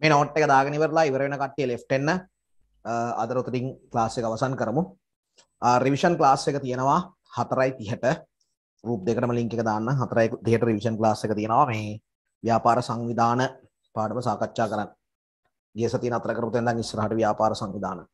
මේ නෝට් එක දාගෙන ඉවරලා ඉවර වෙන කට්ටිය ලෙෆ්ට් එන්න අද උතරින් ක්ලාස් එක අවසන් කරමු රිවිෂන් ක්ලාස් එක තියෙනවා 4:30ට රූප් දෙකටම ලින්ක් එක දාන්න 4:30ට රිවිෂන් ක්ලාස් එක තියෙනවා මේ ව්‍යාපාර සංවිධාන පාඩම සාකච්ඡා කරන්න. ගිය සතියේ නතර කරපු තැන ඉස්සරහට ව්‍යාපාර සංවිධාන